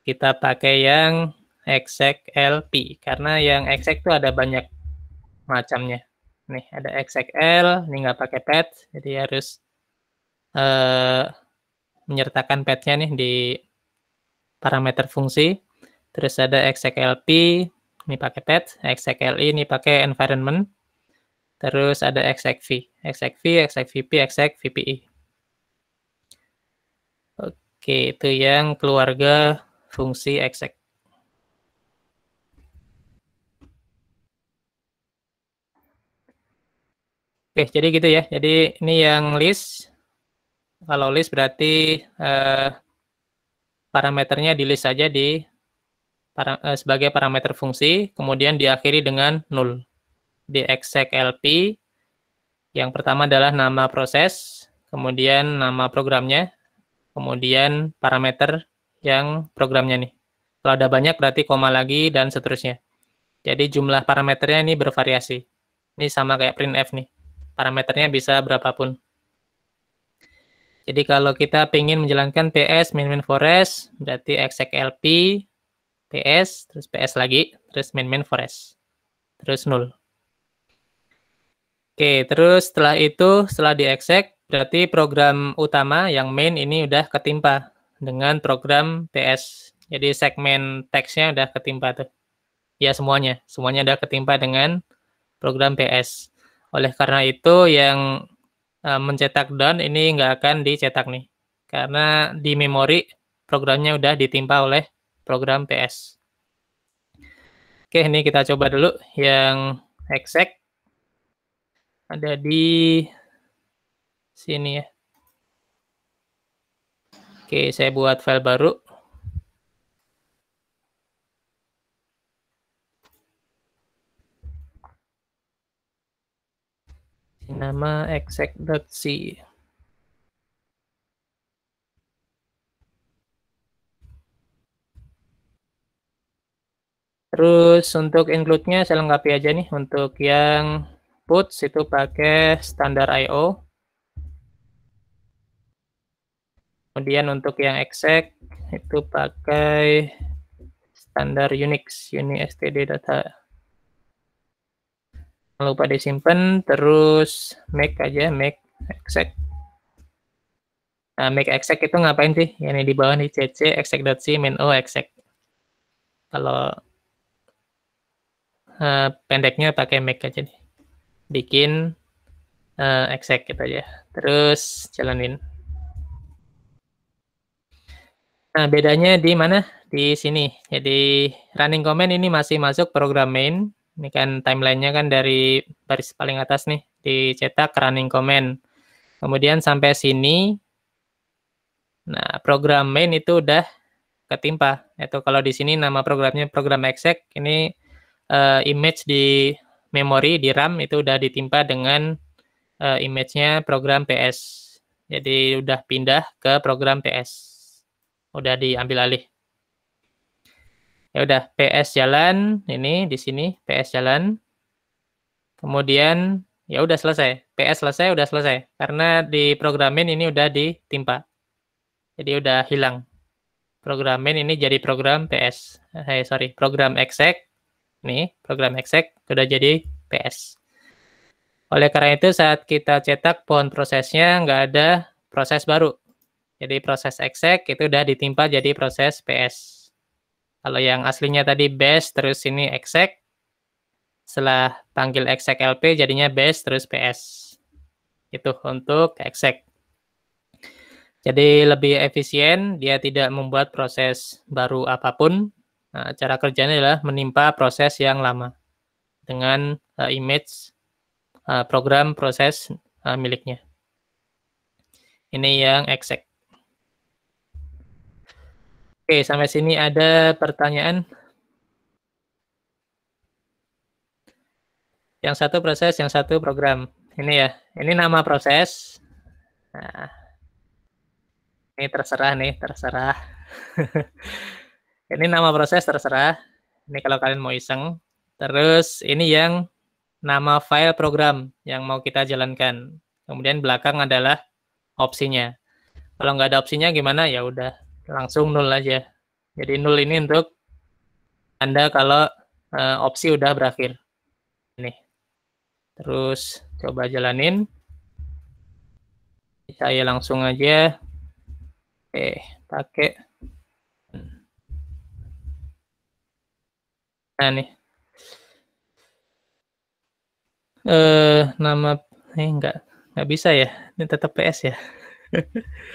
kita pakai yang exec karena yang exec itu ada banyak macamnya. Nih, ada execl, ini nggak pakai pet, jadi harus uh, menyertakan petnya nih di parameter fungsi. Terus ada execlp ini pakai path, execli ini pakai environment, terus ada execv, execv, execvp, execvpi. Oke, itu yang keluarga fungsi exec. Oke, jadi gitu ya. Jadi ini yang list. Kalau list berarti eh, parameternya di list saja di para, uh, sebagai parameter fungsi, kemudian diakhiri dengan nol. Di exec LP, yang pertama adalah nama proses, kemudian nama programnya, kemudian parameter yang programnya nih. Kalau ada banyak berarti koma lagi dan seterusnya. Jadi jumlah parameternya ini bervariasi. Ini sama kayak printf nih. Parameternya bisa berapapun. Jadi kalau kita ingin menjalankan ps min forest berarti exec lp PS, terus PS lagi, terus main-main forest. Terus nol. Oke, terus setelah itu, setelah dieksek, berarti program utama yang main ini udah ketimpa dengan program PS. Jadi segmen teksnya udah ketimpa tuh. Ya semuanya, semuanya udah ketimpa dengan program PS. Oleh karena itu yang eh, mencetak down ini nggak akan dicetak nih. Karena di memori programnya udah ditimpa oleh program PS. Oke, ini kita coba dulu yang exec. Ada di sini ya. Oke, saya buat file baru. Nama exec.c. Terus untuk include-nya saya lengkapi aja nih untuk yang put, itu pakai standar IO. Kemudian untuk yang exec itu pakai standar Unix, Unix STD data. Jangan lupa disimpan, terus make aja, make exec. Nah, make exec itu ngapain sih? Ini di bawah nih, cc exec.c min o exec. Kalau uh, pendeknya pakai make aja nih. Bikin uh, gitu aja. Terus jalanin. Nah, bedanya di mana? Di sini. Jadi running command ini masih masuk program main. Ini kan timelinenya kan dari baris paling atas nih, dicetak running command. Kemudian sampai sini, nah program main itu udah ketimpa. Itu kalau di sini nama programnya program exec, ini uh, image di memori di RAM itu udah ditimpa dengan uh, image-nya program PS. Jadi udah pindah ke program PS. Udah diambil alih. Ya udah PS jalan ini di sini PS jalan. Kemudian ya udah selesai. PS selesai udah selesai karena di programin ini udah ditimpa. Jadi udah hilang. Programin ini jadi program PS. hey, eh, sorry, program exec nih program exec sudah jadi PS. Oleh karena itu saat kita cetak pohon prosesnya nggak ada proses baru. Jadi proses exec itu udah ditimpa jadi proses PS. Kalau yang aslinya tadi base terus ini exec, setelah panggil exec LP jadinya base terus PS. Itu untuk exec. Jadi lebih efisien, dia tidak membuat proses baru apapun, Nah, cara kerjanya adalah menimpa proses yang lama dengan uh, image uh, program proses uh, miliknya. Ini yang exec Oke, sampai sini ada pertanyaan. Yang satu proses, yang satu program. Ini ya, ini nama proses. Nah, ini terserah nih, terserah. Ini nama proses terserah. Ini kalau kalian mau iseng. Terus ini yang nama file program yang mau kita jalankan. Kemudian belakang adalah opsinya. Kalau nggak ada opsinya gimana? Ya udah langsung nol aja. Jadi nol ini untuk anda kalau e, opsi udah berakhir. Ini. Terus coba jalanin. Saya langsung aja. Eh, pakai Nah nih. Eh nama eh enggak enggak bisa ya. Ini tetap PS ya.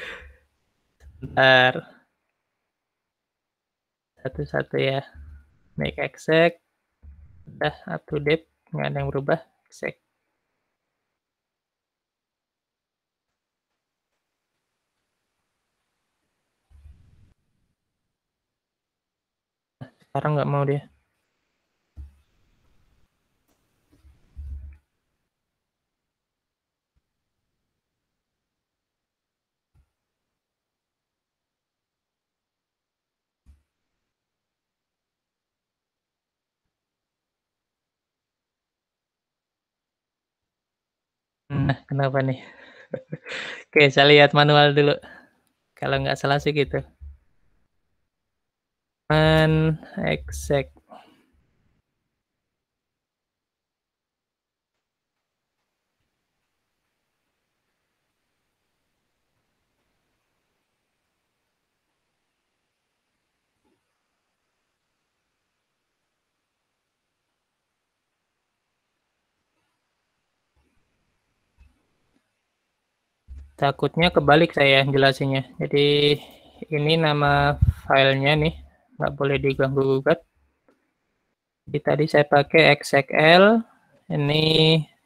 Bentar. Satu-satu ya. Make exec. Udah up to date. Nggak ada yang berubah. Exec. Sekarang nggak mau dia. Kenapa nih? Oke, saya lihat manual dulu. Kalau nggak salah sih gitu. exec. Takutnya kebalik saya jelasinnya. Jadi ini nama filenya nih, nggak boleh diganggu gugat. Jadi tadi saya pakai xxl, ini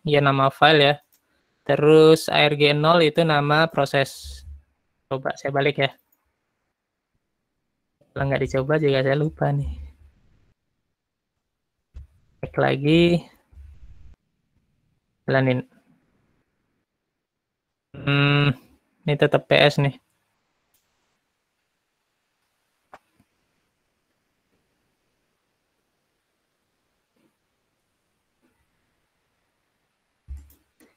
ya nama file ya. Terus arg0 itu nama proses. Coba saya balik ya. Kalau nggak dicoba juga saya lupa nih. Cek lagi. Jalanin. Hmm, ini tetap PS nih.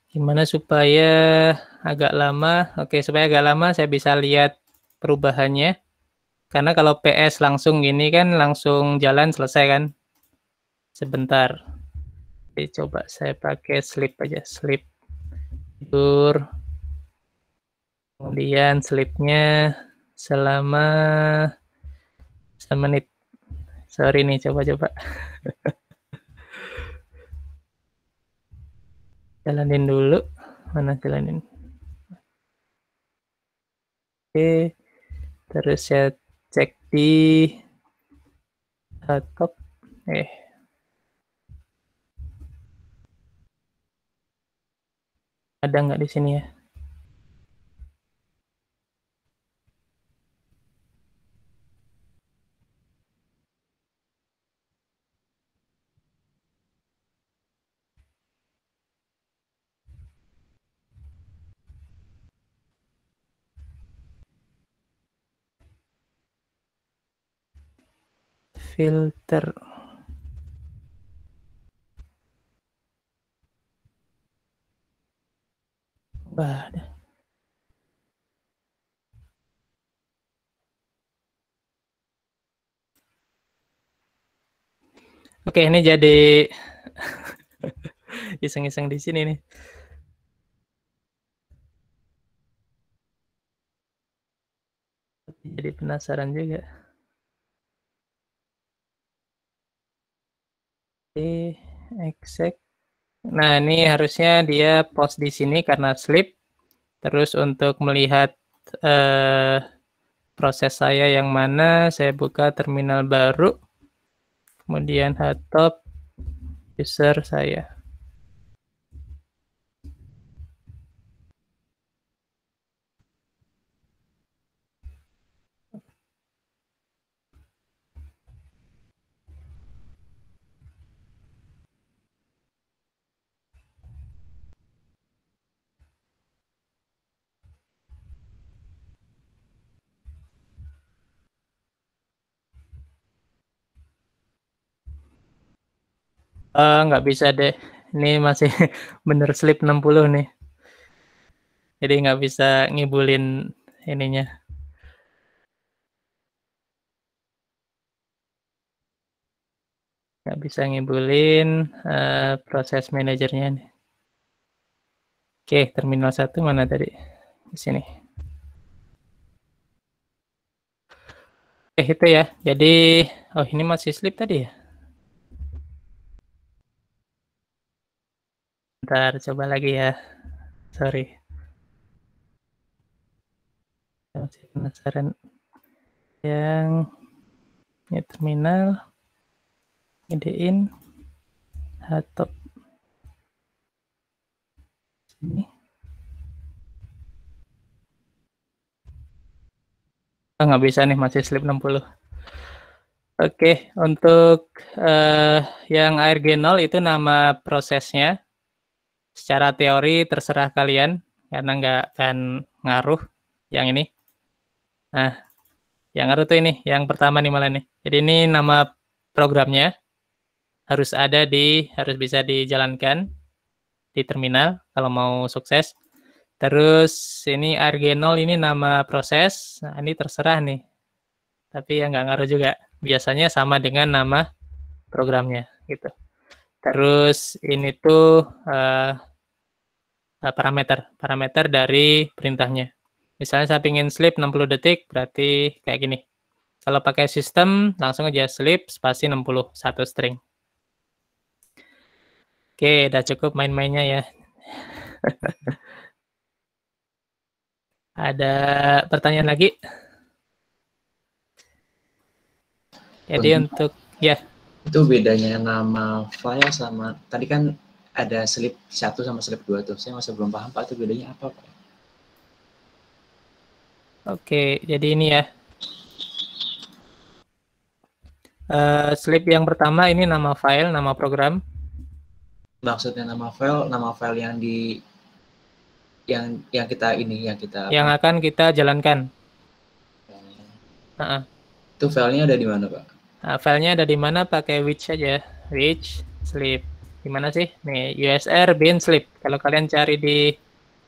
Gimana supaya agak lama? Oke, supaya agak lama saya bisa lihat perubahannya. Karena kalau PS langsung gini kan langsung jalan selesai kan. Sebentar. Oke, coba saya pakai sleep aja, sleep. Tidur. Kemudian sleepnya selama semenit. Sorry nih, coba-coba. jalanin dulu. Mana jalanin? Oke. Terus saya cek di laptop. Eh. Ada nggak di sini ya? filter Bah, Oke, ini jadi iseng-iseng di sini nih. Jadi penasaran juga. exact. Nah, ini harusnya dia post di sini karena sleep. Terus untuk melihat eh, proses saya yang mana, saya buka terminal baru. Kemudian hotop user saya. Uh, nggak bisa deh. Ini masih bener sleep 60 nih. Jadi nggak bisa ngibulin ininya. Nggak bisa ngibulin uh, proses manajernya nih. Oke, terminal satu mana tadi? Di sini. Oke, eh, itu ya. Jadi, oh ini masih sleep tadi ya? Ntar coba lagi ya. Sorry. Masih penasaran yang ini terminal in hatop sini oh, nggak bisa nih masih slip 60 Oke, untuk uh, yang ARG0 itu nama prosesnya secara teori terserah kalian karena nggak akan ngaruh yang ini. Nah, yang ngaruh tuh ini, yang pertama nih malah nih. Jadi ini nama programnya harus ada di harus bisa dijalankan di terminal kalau mau sukses. Terus ini argenol ini nama proses, nah, ini terserah nih. Tapi yang nggak ngaruh juga. Biasanya sama dengan nama programnya gitu. Terus ini tuh uh, parameter, parameter dari perintahnya. Misalnya saya pingin sleep 60 detik, berarti kayak gini. Kalau pakai sistem, langsung aja sleep spasi 60, satu string. Oke, udah cukup main-mainnya ya. Ada pertanyaan lagi? Jadi untuk, ya. Yeah itu bedanya nama file sama tadi kan ada slip satu sama slip dua tuh. Saya masih belum paham Pak itu bedanya apa Pak? Oke, jadi ini ya. Uh, slip yang pertama ini nama file, nama program. Maksudnya nama file, nama file yang di yang yang kita ini yang kita yang akan kita jalankan. Uh -uh. Itu filenya ada di mana, Pak? Nah, filenya ada di mana? Pakai which aja. Which sleep. Di mana sih? Nih, usr bin sleep. Kalau kalian cari di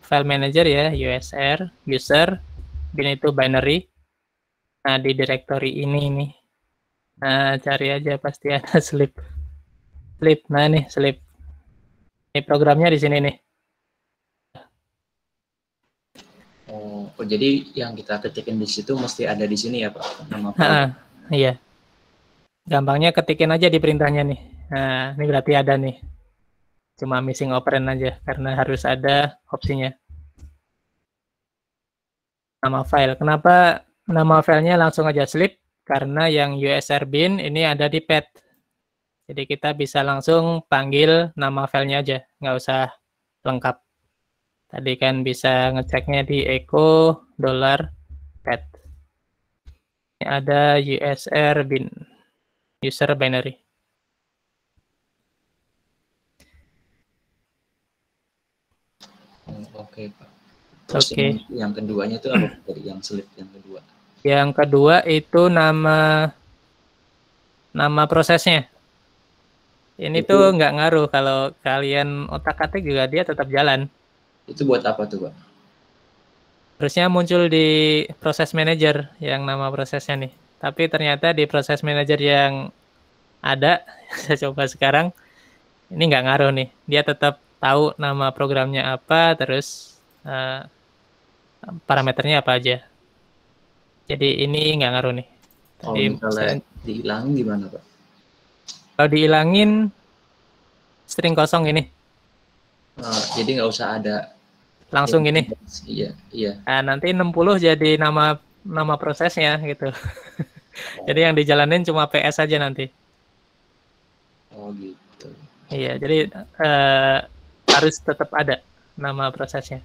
file manager ya, usr user bin itu binary. Nah, di directory ini nih. Nah, cari aja pasti ada sleep. Sleep. Nah, nih sleep. Ini programnya di sini nih. Oh, oh, jadi yang kita ketikin di situ mesti ada di sini ya, Pak? Nama Pak. Iya. Gampangnya ketikin aja di perintahnya nih. Nah, ini berarti ada nih. Cuma missing operand aja karena harus ada opsinya. Nama file. Kenapa nama filenya langsung aja slip? Karena yang USR bin ini ada di path, Jadi kita bisa langsung panggil nama filenya aja, nggak usah lengkap. Tadi kan bisa ngeceknya di echo dollar pet. Ini ada USR bin user binary. Hmm, oke, okay, Pak. Oke. okay. yang, keduanya itu apa dari Yang slip yang kedua. Yang kedua itu nama nama prosesnya. Ini itu, tuh nggak ngaruh kalau kalian otak-atik juga dia tetap jalan. Itu buat apa tuh, Pak? Terusnya muncul di proses manager yang nama prosesnya nih. Tapi ternyata di proses manajer yang ada, saya coba sekarang, ini nggak ngaruh nih. Dia tetap tahu nama programnya apa, terus uh, parameternya apa aja. Jadi ini nggak ngaruh nih. Kalau Jadi, misalnya gimana Pak? Kalau dihilangin, string kosong ini. Uh, jadi nggak usah ada langsung ini? Iya, iya. Nah, nanti 60 jadi nama nama prosesnya gitu. Oh. jadi yang dijalanin cuma PS aja nanti. Oh gitu. Iya, jadi uh, harus tetap ada nama prosesnya.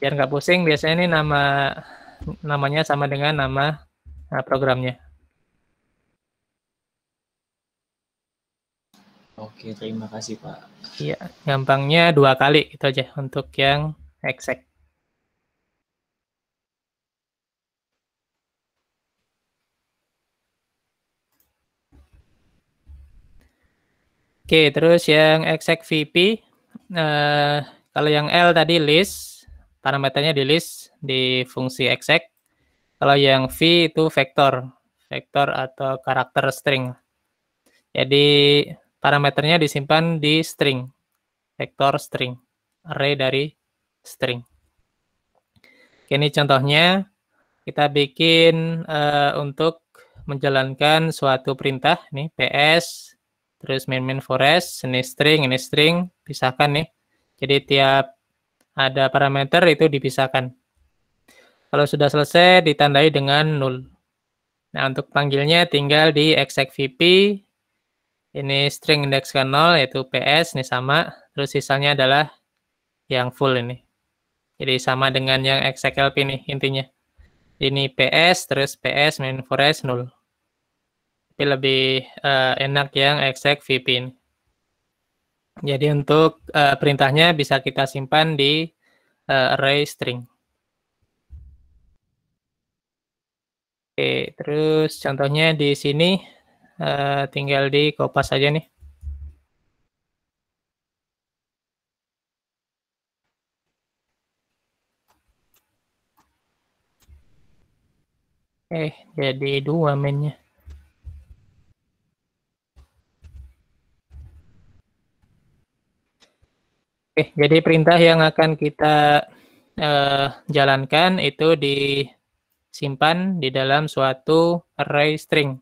Biar nggak pusing, biasanya ini nama namanya sama dengan nama uh, programnya. Oke, terima kasih Pak. Iya, gampangnya dua kali itu aja untuk yang exact. Oke, terus yang exec VP, uh, eh, kalau yang L tadi list, parameternya di list di fungsi exec. Kalau yang V itu vektor, vektor atau karakter string. Jadi parameternya disimpan di string, vektor string, array dari string. Oke, ini contohnya kita bikin uh, untuk menjalankan suatu perintah nih PS terus main-main forest, ini string, ini string, pisahkan nih. Jadi tiap ada parameter itu dipisahkan. Kalau sudah selesai ditandai dengan nol Nah, untuk panggilnya tinggal di execvp ini string index ke 0 yaitu ps ini sama, terus sisanya adalah yang full ini. Jadi sama dengan yang lp nih intinya. Ini ps terus ps main forest nol tapi lebih uh, enak yang exec vpin. Jadi untuk uh, perintahnya bisa kita simpan di uh, array string. Oke, terus contohnya di sini uh, tinggal di kopas saja nih. Oke, jadi dua mainnya. Oke, jadi perintah yang akan kita uh, jalankan itu disimpan di dalam suatu array string.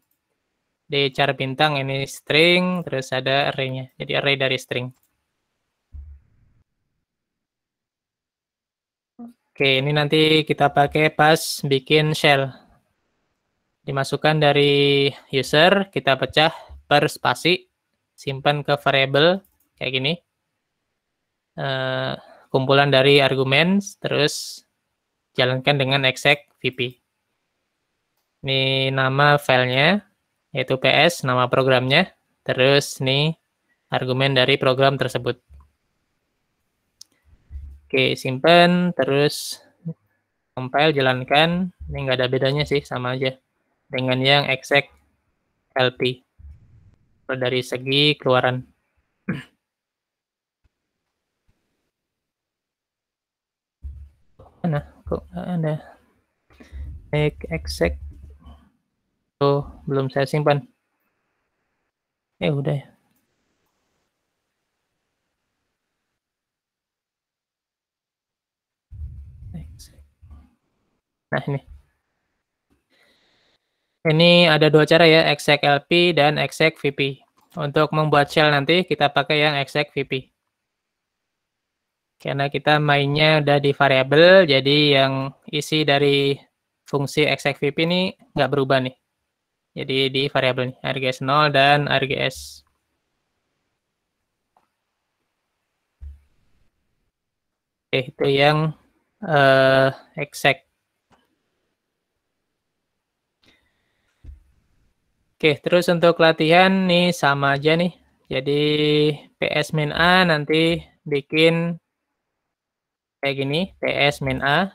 Di cara bintang ini string, terus ada arraynya. Jadi array dari string. Oke, ini nanti kita pakai pas bikin shell. Dimasukkan dari user, kita pecah per spasi, simpan ke variable kayak gini. Eh, kumpulan dari argumen terus jalankan dengan exec VP. Ini nama filenya yaitu PS, nama programnya, terus nih argumen dari program tersebut. Oke, simpan, terus compile, jalankan. Ini nggak ada bedanya sih, sama aja dengan yang exec LP. Dari segi keluaran. kok nggak ada make exec tuh oh, belum saya simpan eh udah ya. Nah ini. Ini ada dua cara ya, exec LP dan exec VP. Untuk membuat shell nanti kita pakai yang exec VP. Karena kita mainnya udah di variabel, jadi yang isi dari fungsi execvp ini nggak berubah nih. Jadi di variabel nih, args 0 dan rgs Oke, itu yang uh, eh, exec Oke, terus untuk latihan nih sama aja nih. Jadi PS min A nanti bikin kayak gini ts min a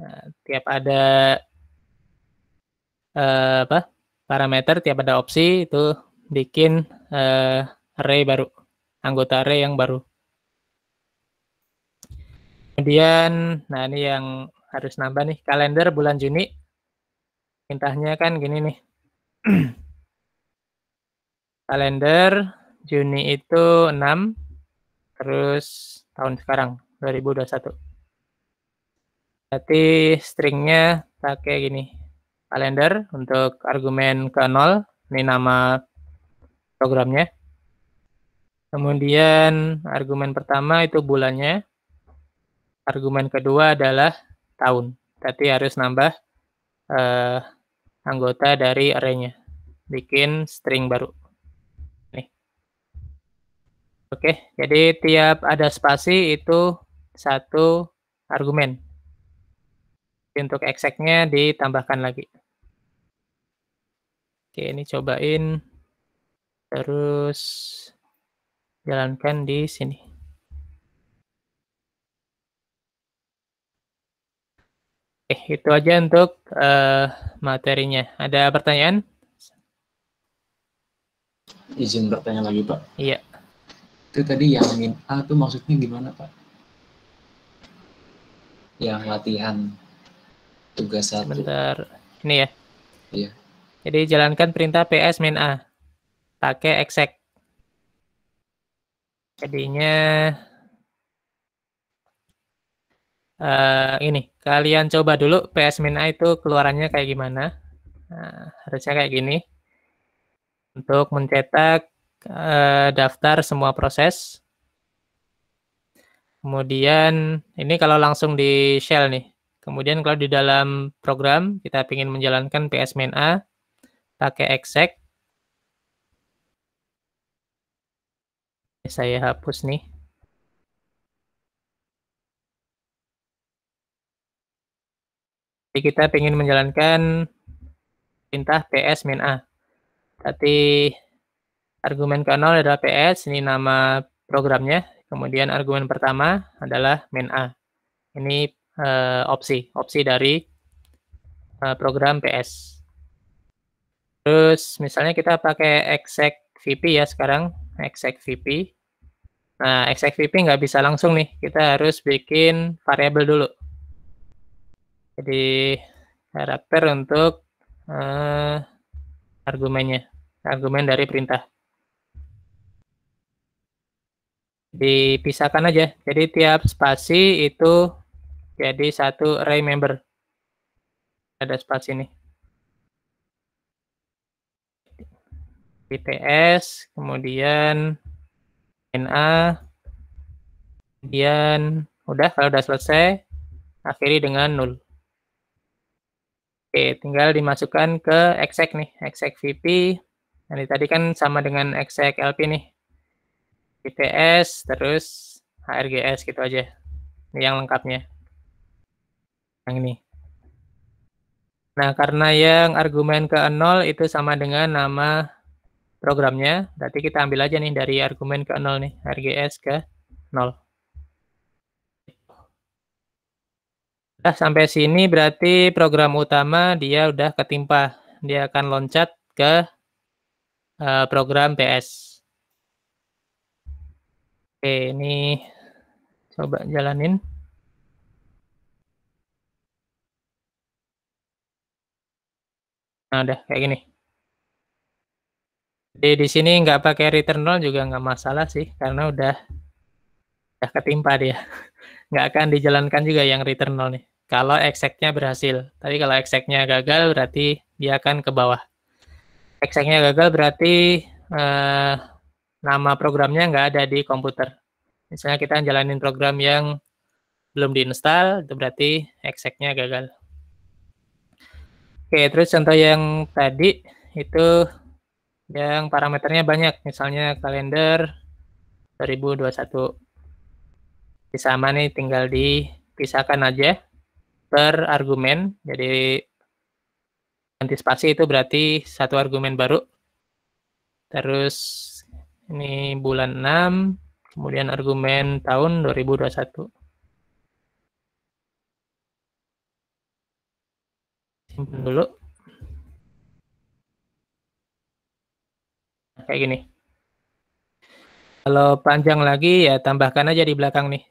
nah, tiap ada uh, apa parameter tiap ada opsi itu bikin eh, array baru anggota array yang baru kemudian nah ini yang harus nambah nih kalender bulan Juni perintahnya kan gini nih kalender Juni itu 6 terus tahun sekarang 2021. Berarti stringnya pakai gini, kalender untuk argumen ke 0, ini nama programnya. Kemudian argumen pertama itu bulannya, argumen kedua adalah tahun. Berarti harus nambah eh, anggota dari arraynya, bikin string baru. Oke, jadi tiap ada spasi itu satu argumen. Untuk exec-nya ditambahkan lagi. Oke, ini cobain terus jalankan di sini. Oke, itu aja untuk uh, materinya. Ada pertanyaan? Izin bertanya lagi, Pak. Iya. Itu tadi yang min A itu maksudnya gimana, Pak? yang latihan tugas satu. Sebentar. Ini ya. Iya. Jadi jalankan perintah PS min A. Pakai exec. Jadinya uh, ini kalian coba dulu PS min A itu keluarannya kayak gimana. Nah, harusnya kayak gini. Untuk mencetak uh, daftar semua proses Kemudian ini kalau langsung di shell nih. Kemudian kalau di dalam program kita ingin menjalankan ps main a pakai exec. Saya hapus nih. Jadi kita ingin menjalankan perintah ps main a. Tapi argumen ke nol adalah ps, ini nama programnya, Kemudian argumen pertama adalah main A. Ini uh, opsi, opsi dari uh, program PS. Terus misalnya kita pakai exec VP ya sekarang, exec VP. Nah, exec VP nggak bisa langsung nih, kita harus bikin variabel dulu. Jadi karakter untuk uh, argumennya, argumen dari perintah. dipisahkan aja. Jadi tiap spasi itu jadi satu array member. Ada spasi ini. PTS, kemudian NA, kemudian udah kalau udah selesai akhiri dengan nol. Oke, tinggal dimasukkan ke exec nih, exec VP. nanti tadi kan sama dengan exec LP nih. PTS terus HRGS gitu aja ini yang lengkapnya yang ini nah karena yang argumen ke 0 itu sama dengan nama programnya berarti kita ambil aja nih dari argumen ke 0 nih HRGS ke 0 Nah, sampai sini berarti program utama dia udah ketimpa. Dia akan loncat ke eh, program PS. Oke, ini coba jalanin. Nah, udah kayak gini. Jadi di sini nggak pakai return null juga nggak masalah sih, karena udah udah ketimpa dia. Nggak akan dijalankan juga yang return null nih. Kalau execnya berhasil. Tapi kalau execnya gagal berarti dia akan ke bawah. Execnya gagal berarti uh, nama programnya nggak ada di komputer. Misalnya kita jalanin program yang belum diinstal, itu berarti exec gagal. Oke, terus contoh yang tadi itu yang parameternya banyak, misalnya kalender 2021. Sama nih tinggal dipisahkan aja per argumen. Jadi antisipasi itu berarti satu argumen baru. Terus ini bulan 6, kemudian argumen tahun 2021. Simpan dulu. Kayak gini. Kalau panjang lagi ya tambahkan aja di belakang nih.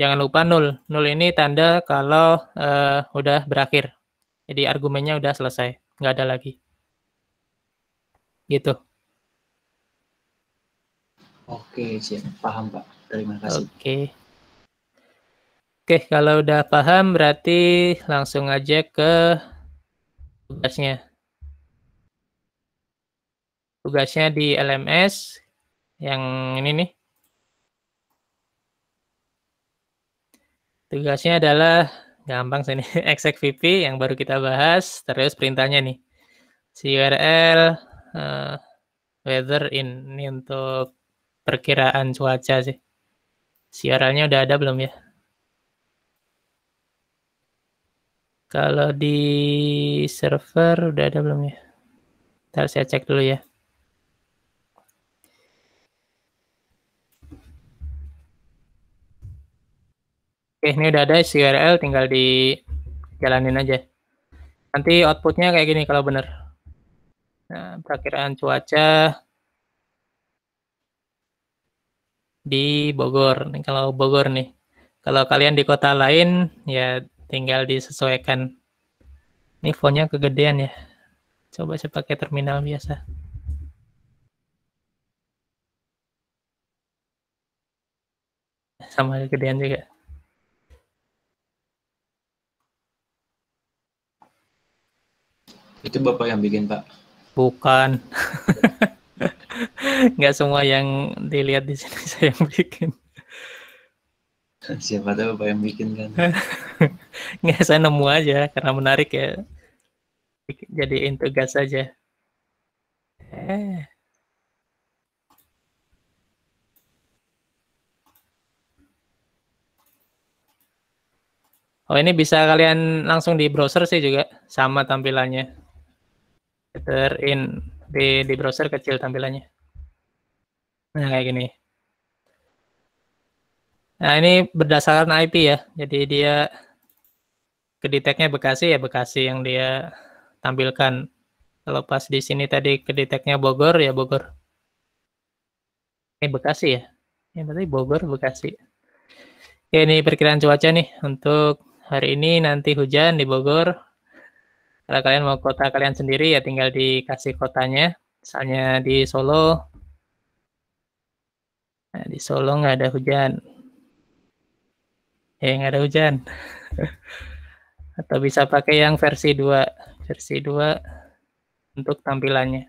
Jangan lupa nol. Nol ini tanda kalau uh, udah berakhir. Jadi argumennya udah selesai, nggak ada lagi. Gitu. Oke, siap. Paham, Pak. Terima kasih. Oke. Oke, kalau udah paham berarti langsung aja ke tugasnya. Tugasnya di LMS yang ini nih. Tugasnya adalah gampang sini exec VP yang baru kita bahas terus perintahnya nih. CURL uh, eh, weather in ini untuk perkiraan cuaca sih. Siarannya udah ada belum ya? Kalau di server udah ada belum ya? Ntar saya cek dulu ya. Oke, ini udah ada CRL tinggal jalanin aja. Nanti outputnya kayak gini kalau bener. Nah, perkiraan cuaca, di Bogor. Nih, kalau Bogor nih, kalau kalian di kota lain ya tinggal disesuaikan. Ini fontnya kegedean ya. Coba saya pakai terminal biasa. Sama kegedean juga. Itu Bapak yang bikin, Pak? Bukan. nggak semua yang dilihat di sini saya yang bikin kan siapa tahu apa yang bikin kan nggak saya nemu aja karena menarik ya jadi tugas aja eh Oh ini bisa kalian langsung di browser sih juga sama tampilannya. Enter in di di browser kecil tampilannya. Nah, kayak gini. Nah, ini berdasarkan IP ya. Jadi dia kedeteknya Bekasi ya Bekasi yang dia tampilkan. Kalau pas di sini tadi kedeteknya Bogor ya Bogor. Ini Bekasi ya. Ini berarti Bogor Bekasi. Oke, ini perkiraan cuaca nih untuk hari ini nanti hujan di Bogor. Kalau kalian mau kota kalian sendiri ya tinggal dikasih kotanya. Misalnya di Solo Nah, di Solo nggak ada hujan. Ya, nggak ada hujan. Atau bisa pakai yang versi 2. Versi 2 untuk tampilannya.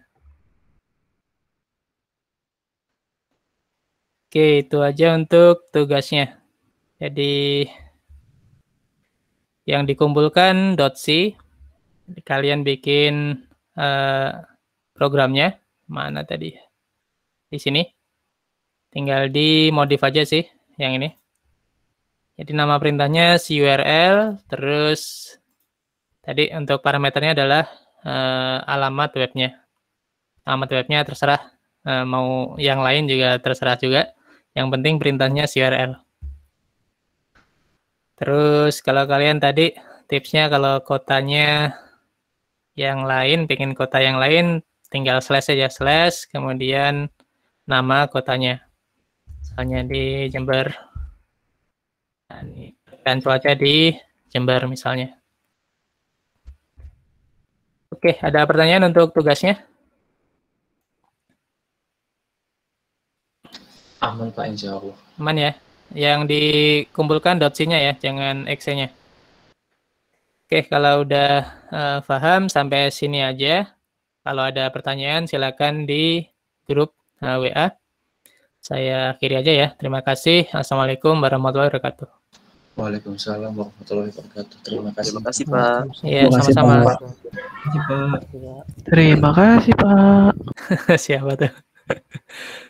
Oke, itu aja untuk tugasnya. Jadi, yang dikumpulkan .c, kalian bikin uh, programnya. Mana tadi? Di sini. Tinggal di modif aja sih yang ini. Jadi nama perintahnya si URL, terus tadi untuk parameternya adalah uh, alamat webnya. Alamat webnya terserah, uh, mau yang lain juga terserah juga. Yang penting perintahnya si URL. Terus kalau kalian tadi tipsnya kalau kotanya yang lain, pengen kota yang lain, tinggal slash aja slash, kemudian nama kotanya misalnya di Jember dan nah, cuaca di Jember misalnya oke ada pertanyaan untuk tugasnya aman pak insya Allah aman ya yang dikumpulkan dotsinya nya ya jangan x nya Oke, kalau udah uh, paham sampai sini aja. Kalau ada pertanyaan silakan di grup uh, eh, WA. Saya akhiri aja ya. Terima kasih. Assalamualaikum warahmatullahi wabarakatuh. Waalaikumsalam warahmatullahi wabarakatuh. Terima kasih. Terima kasih, Pak. Iya, sama-sama. Terima kasih, Pak. Terima kasih, Pak. Siapa tuh?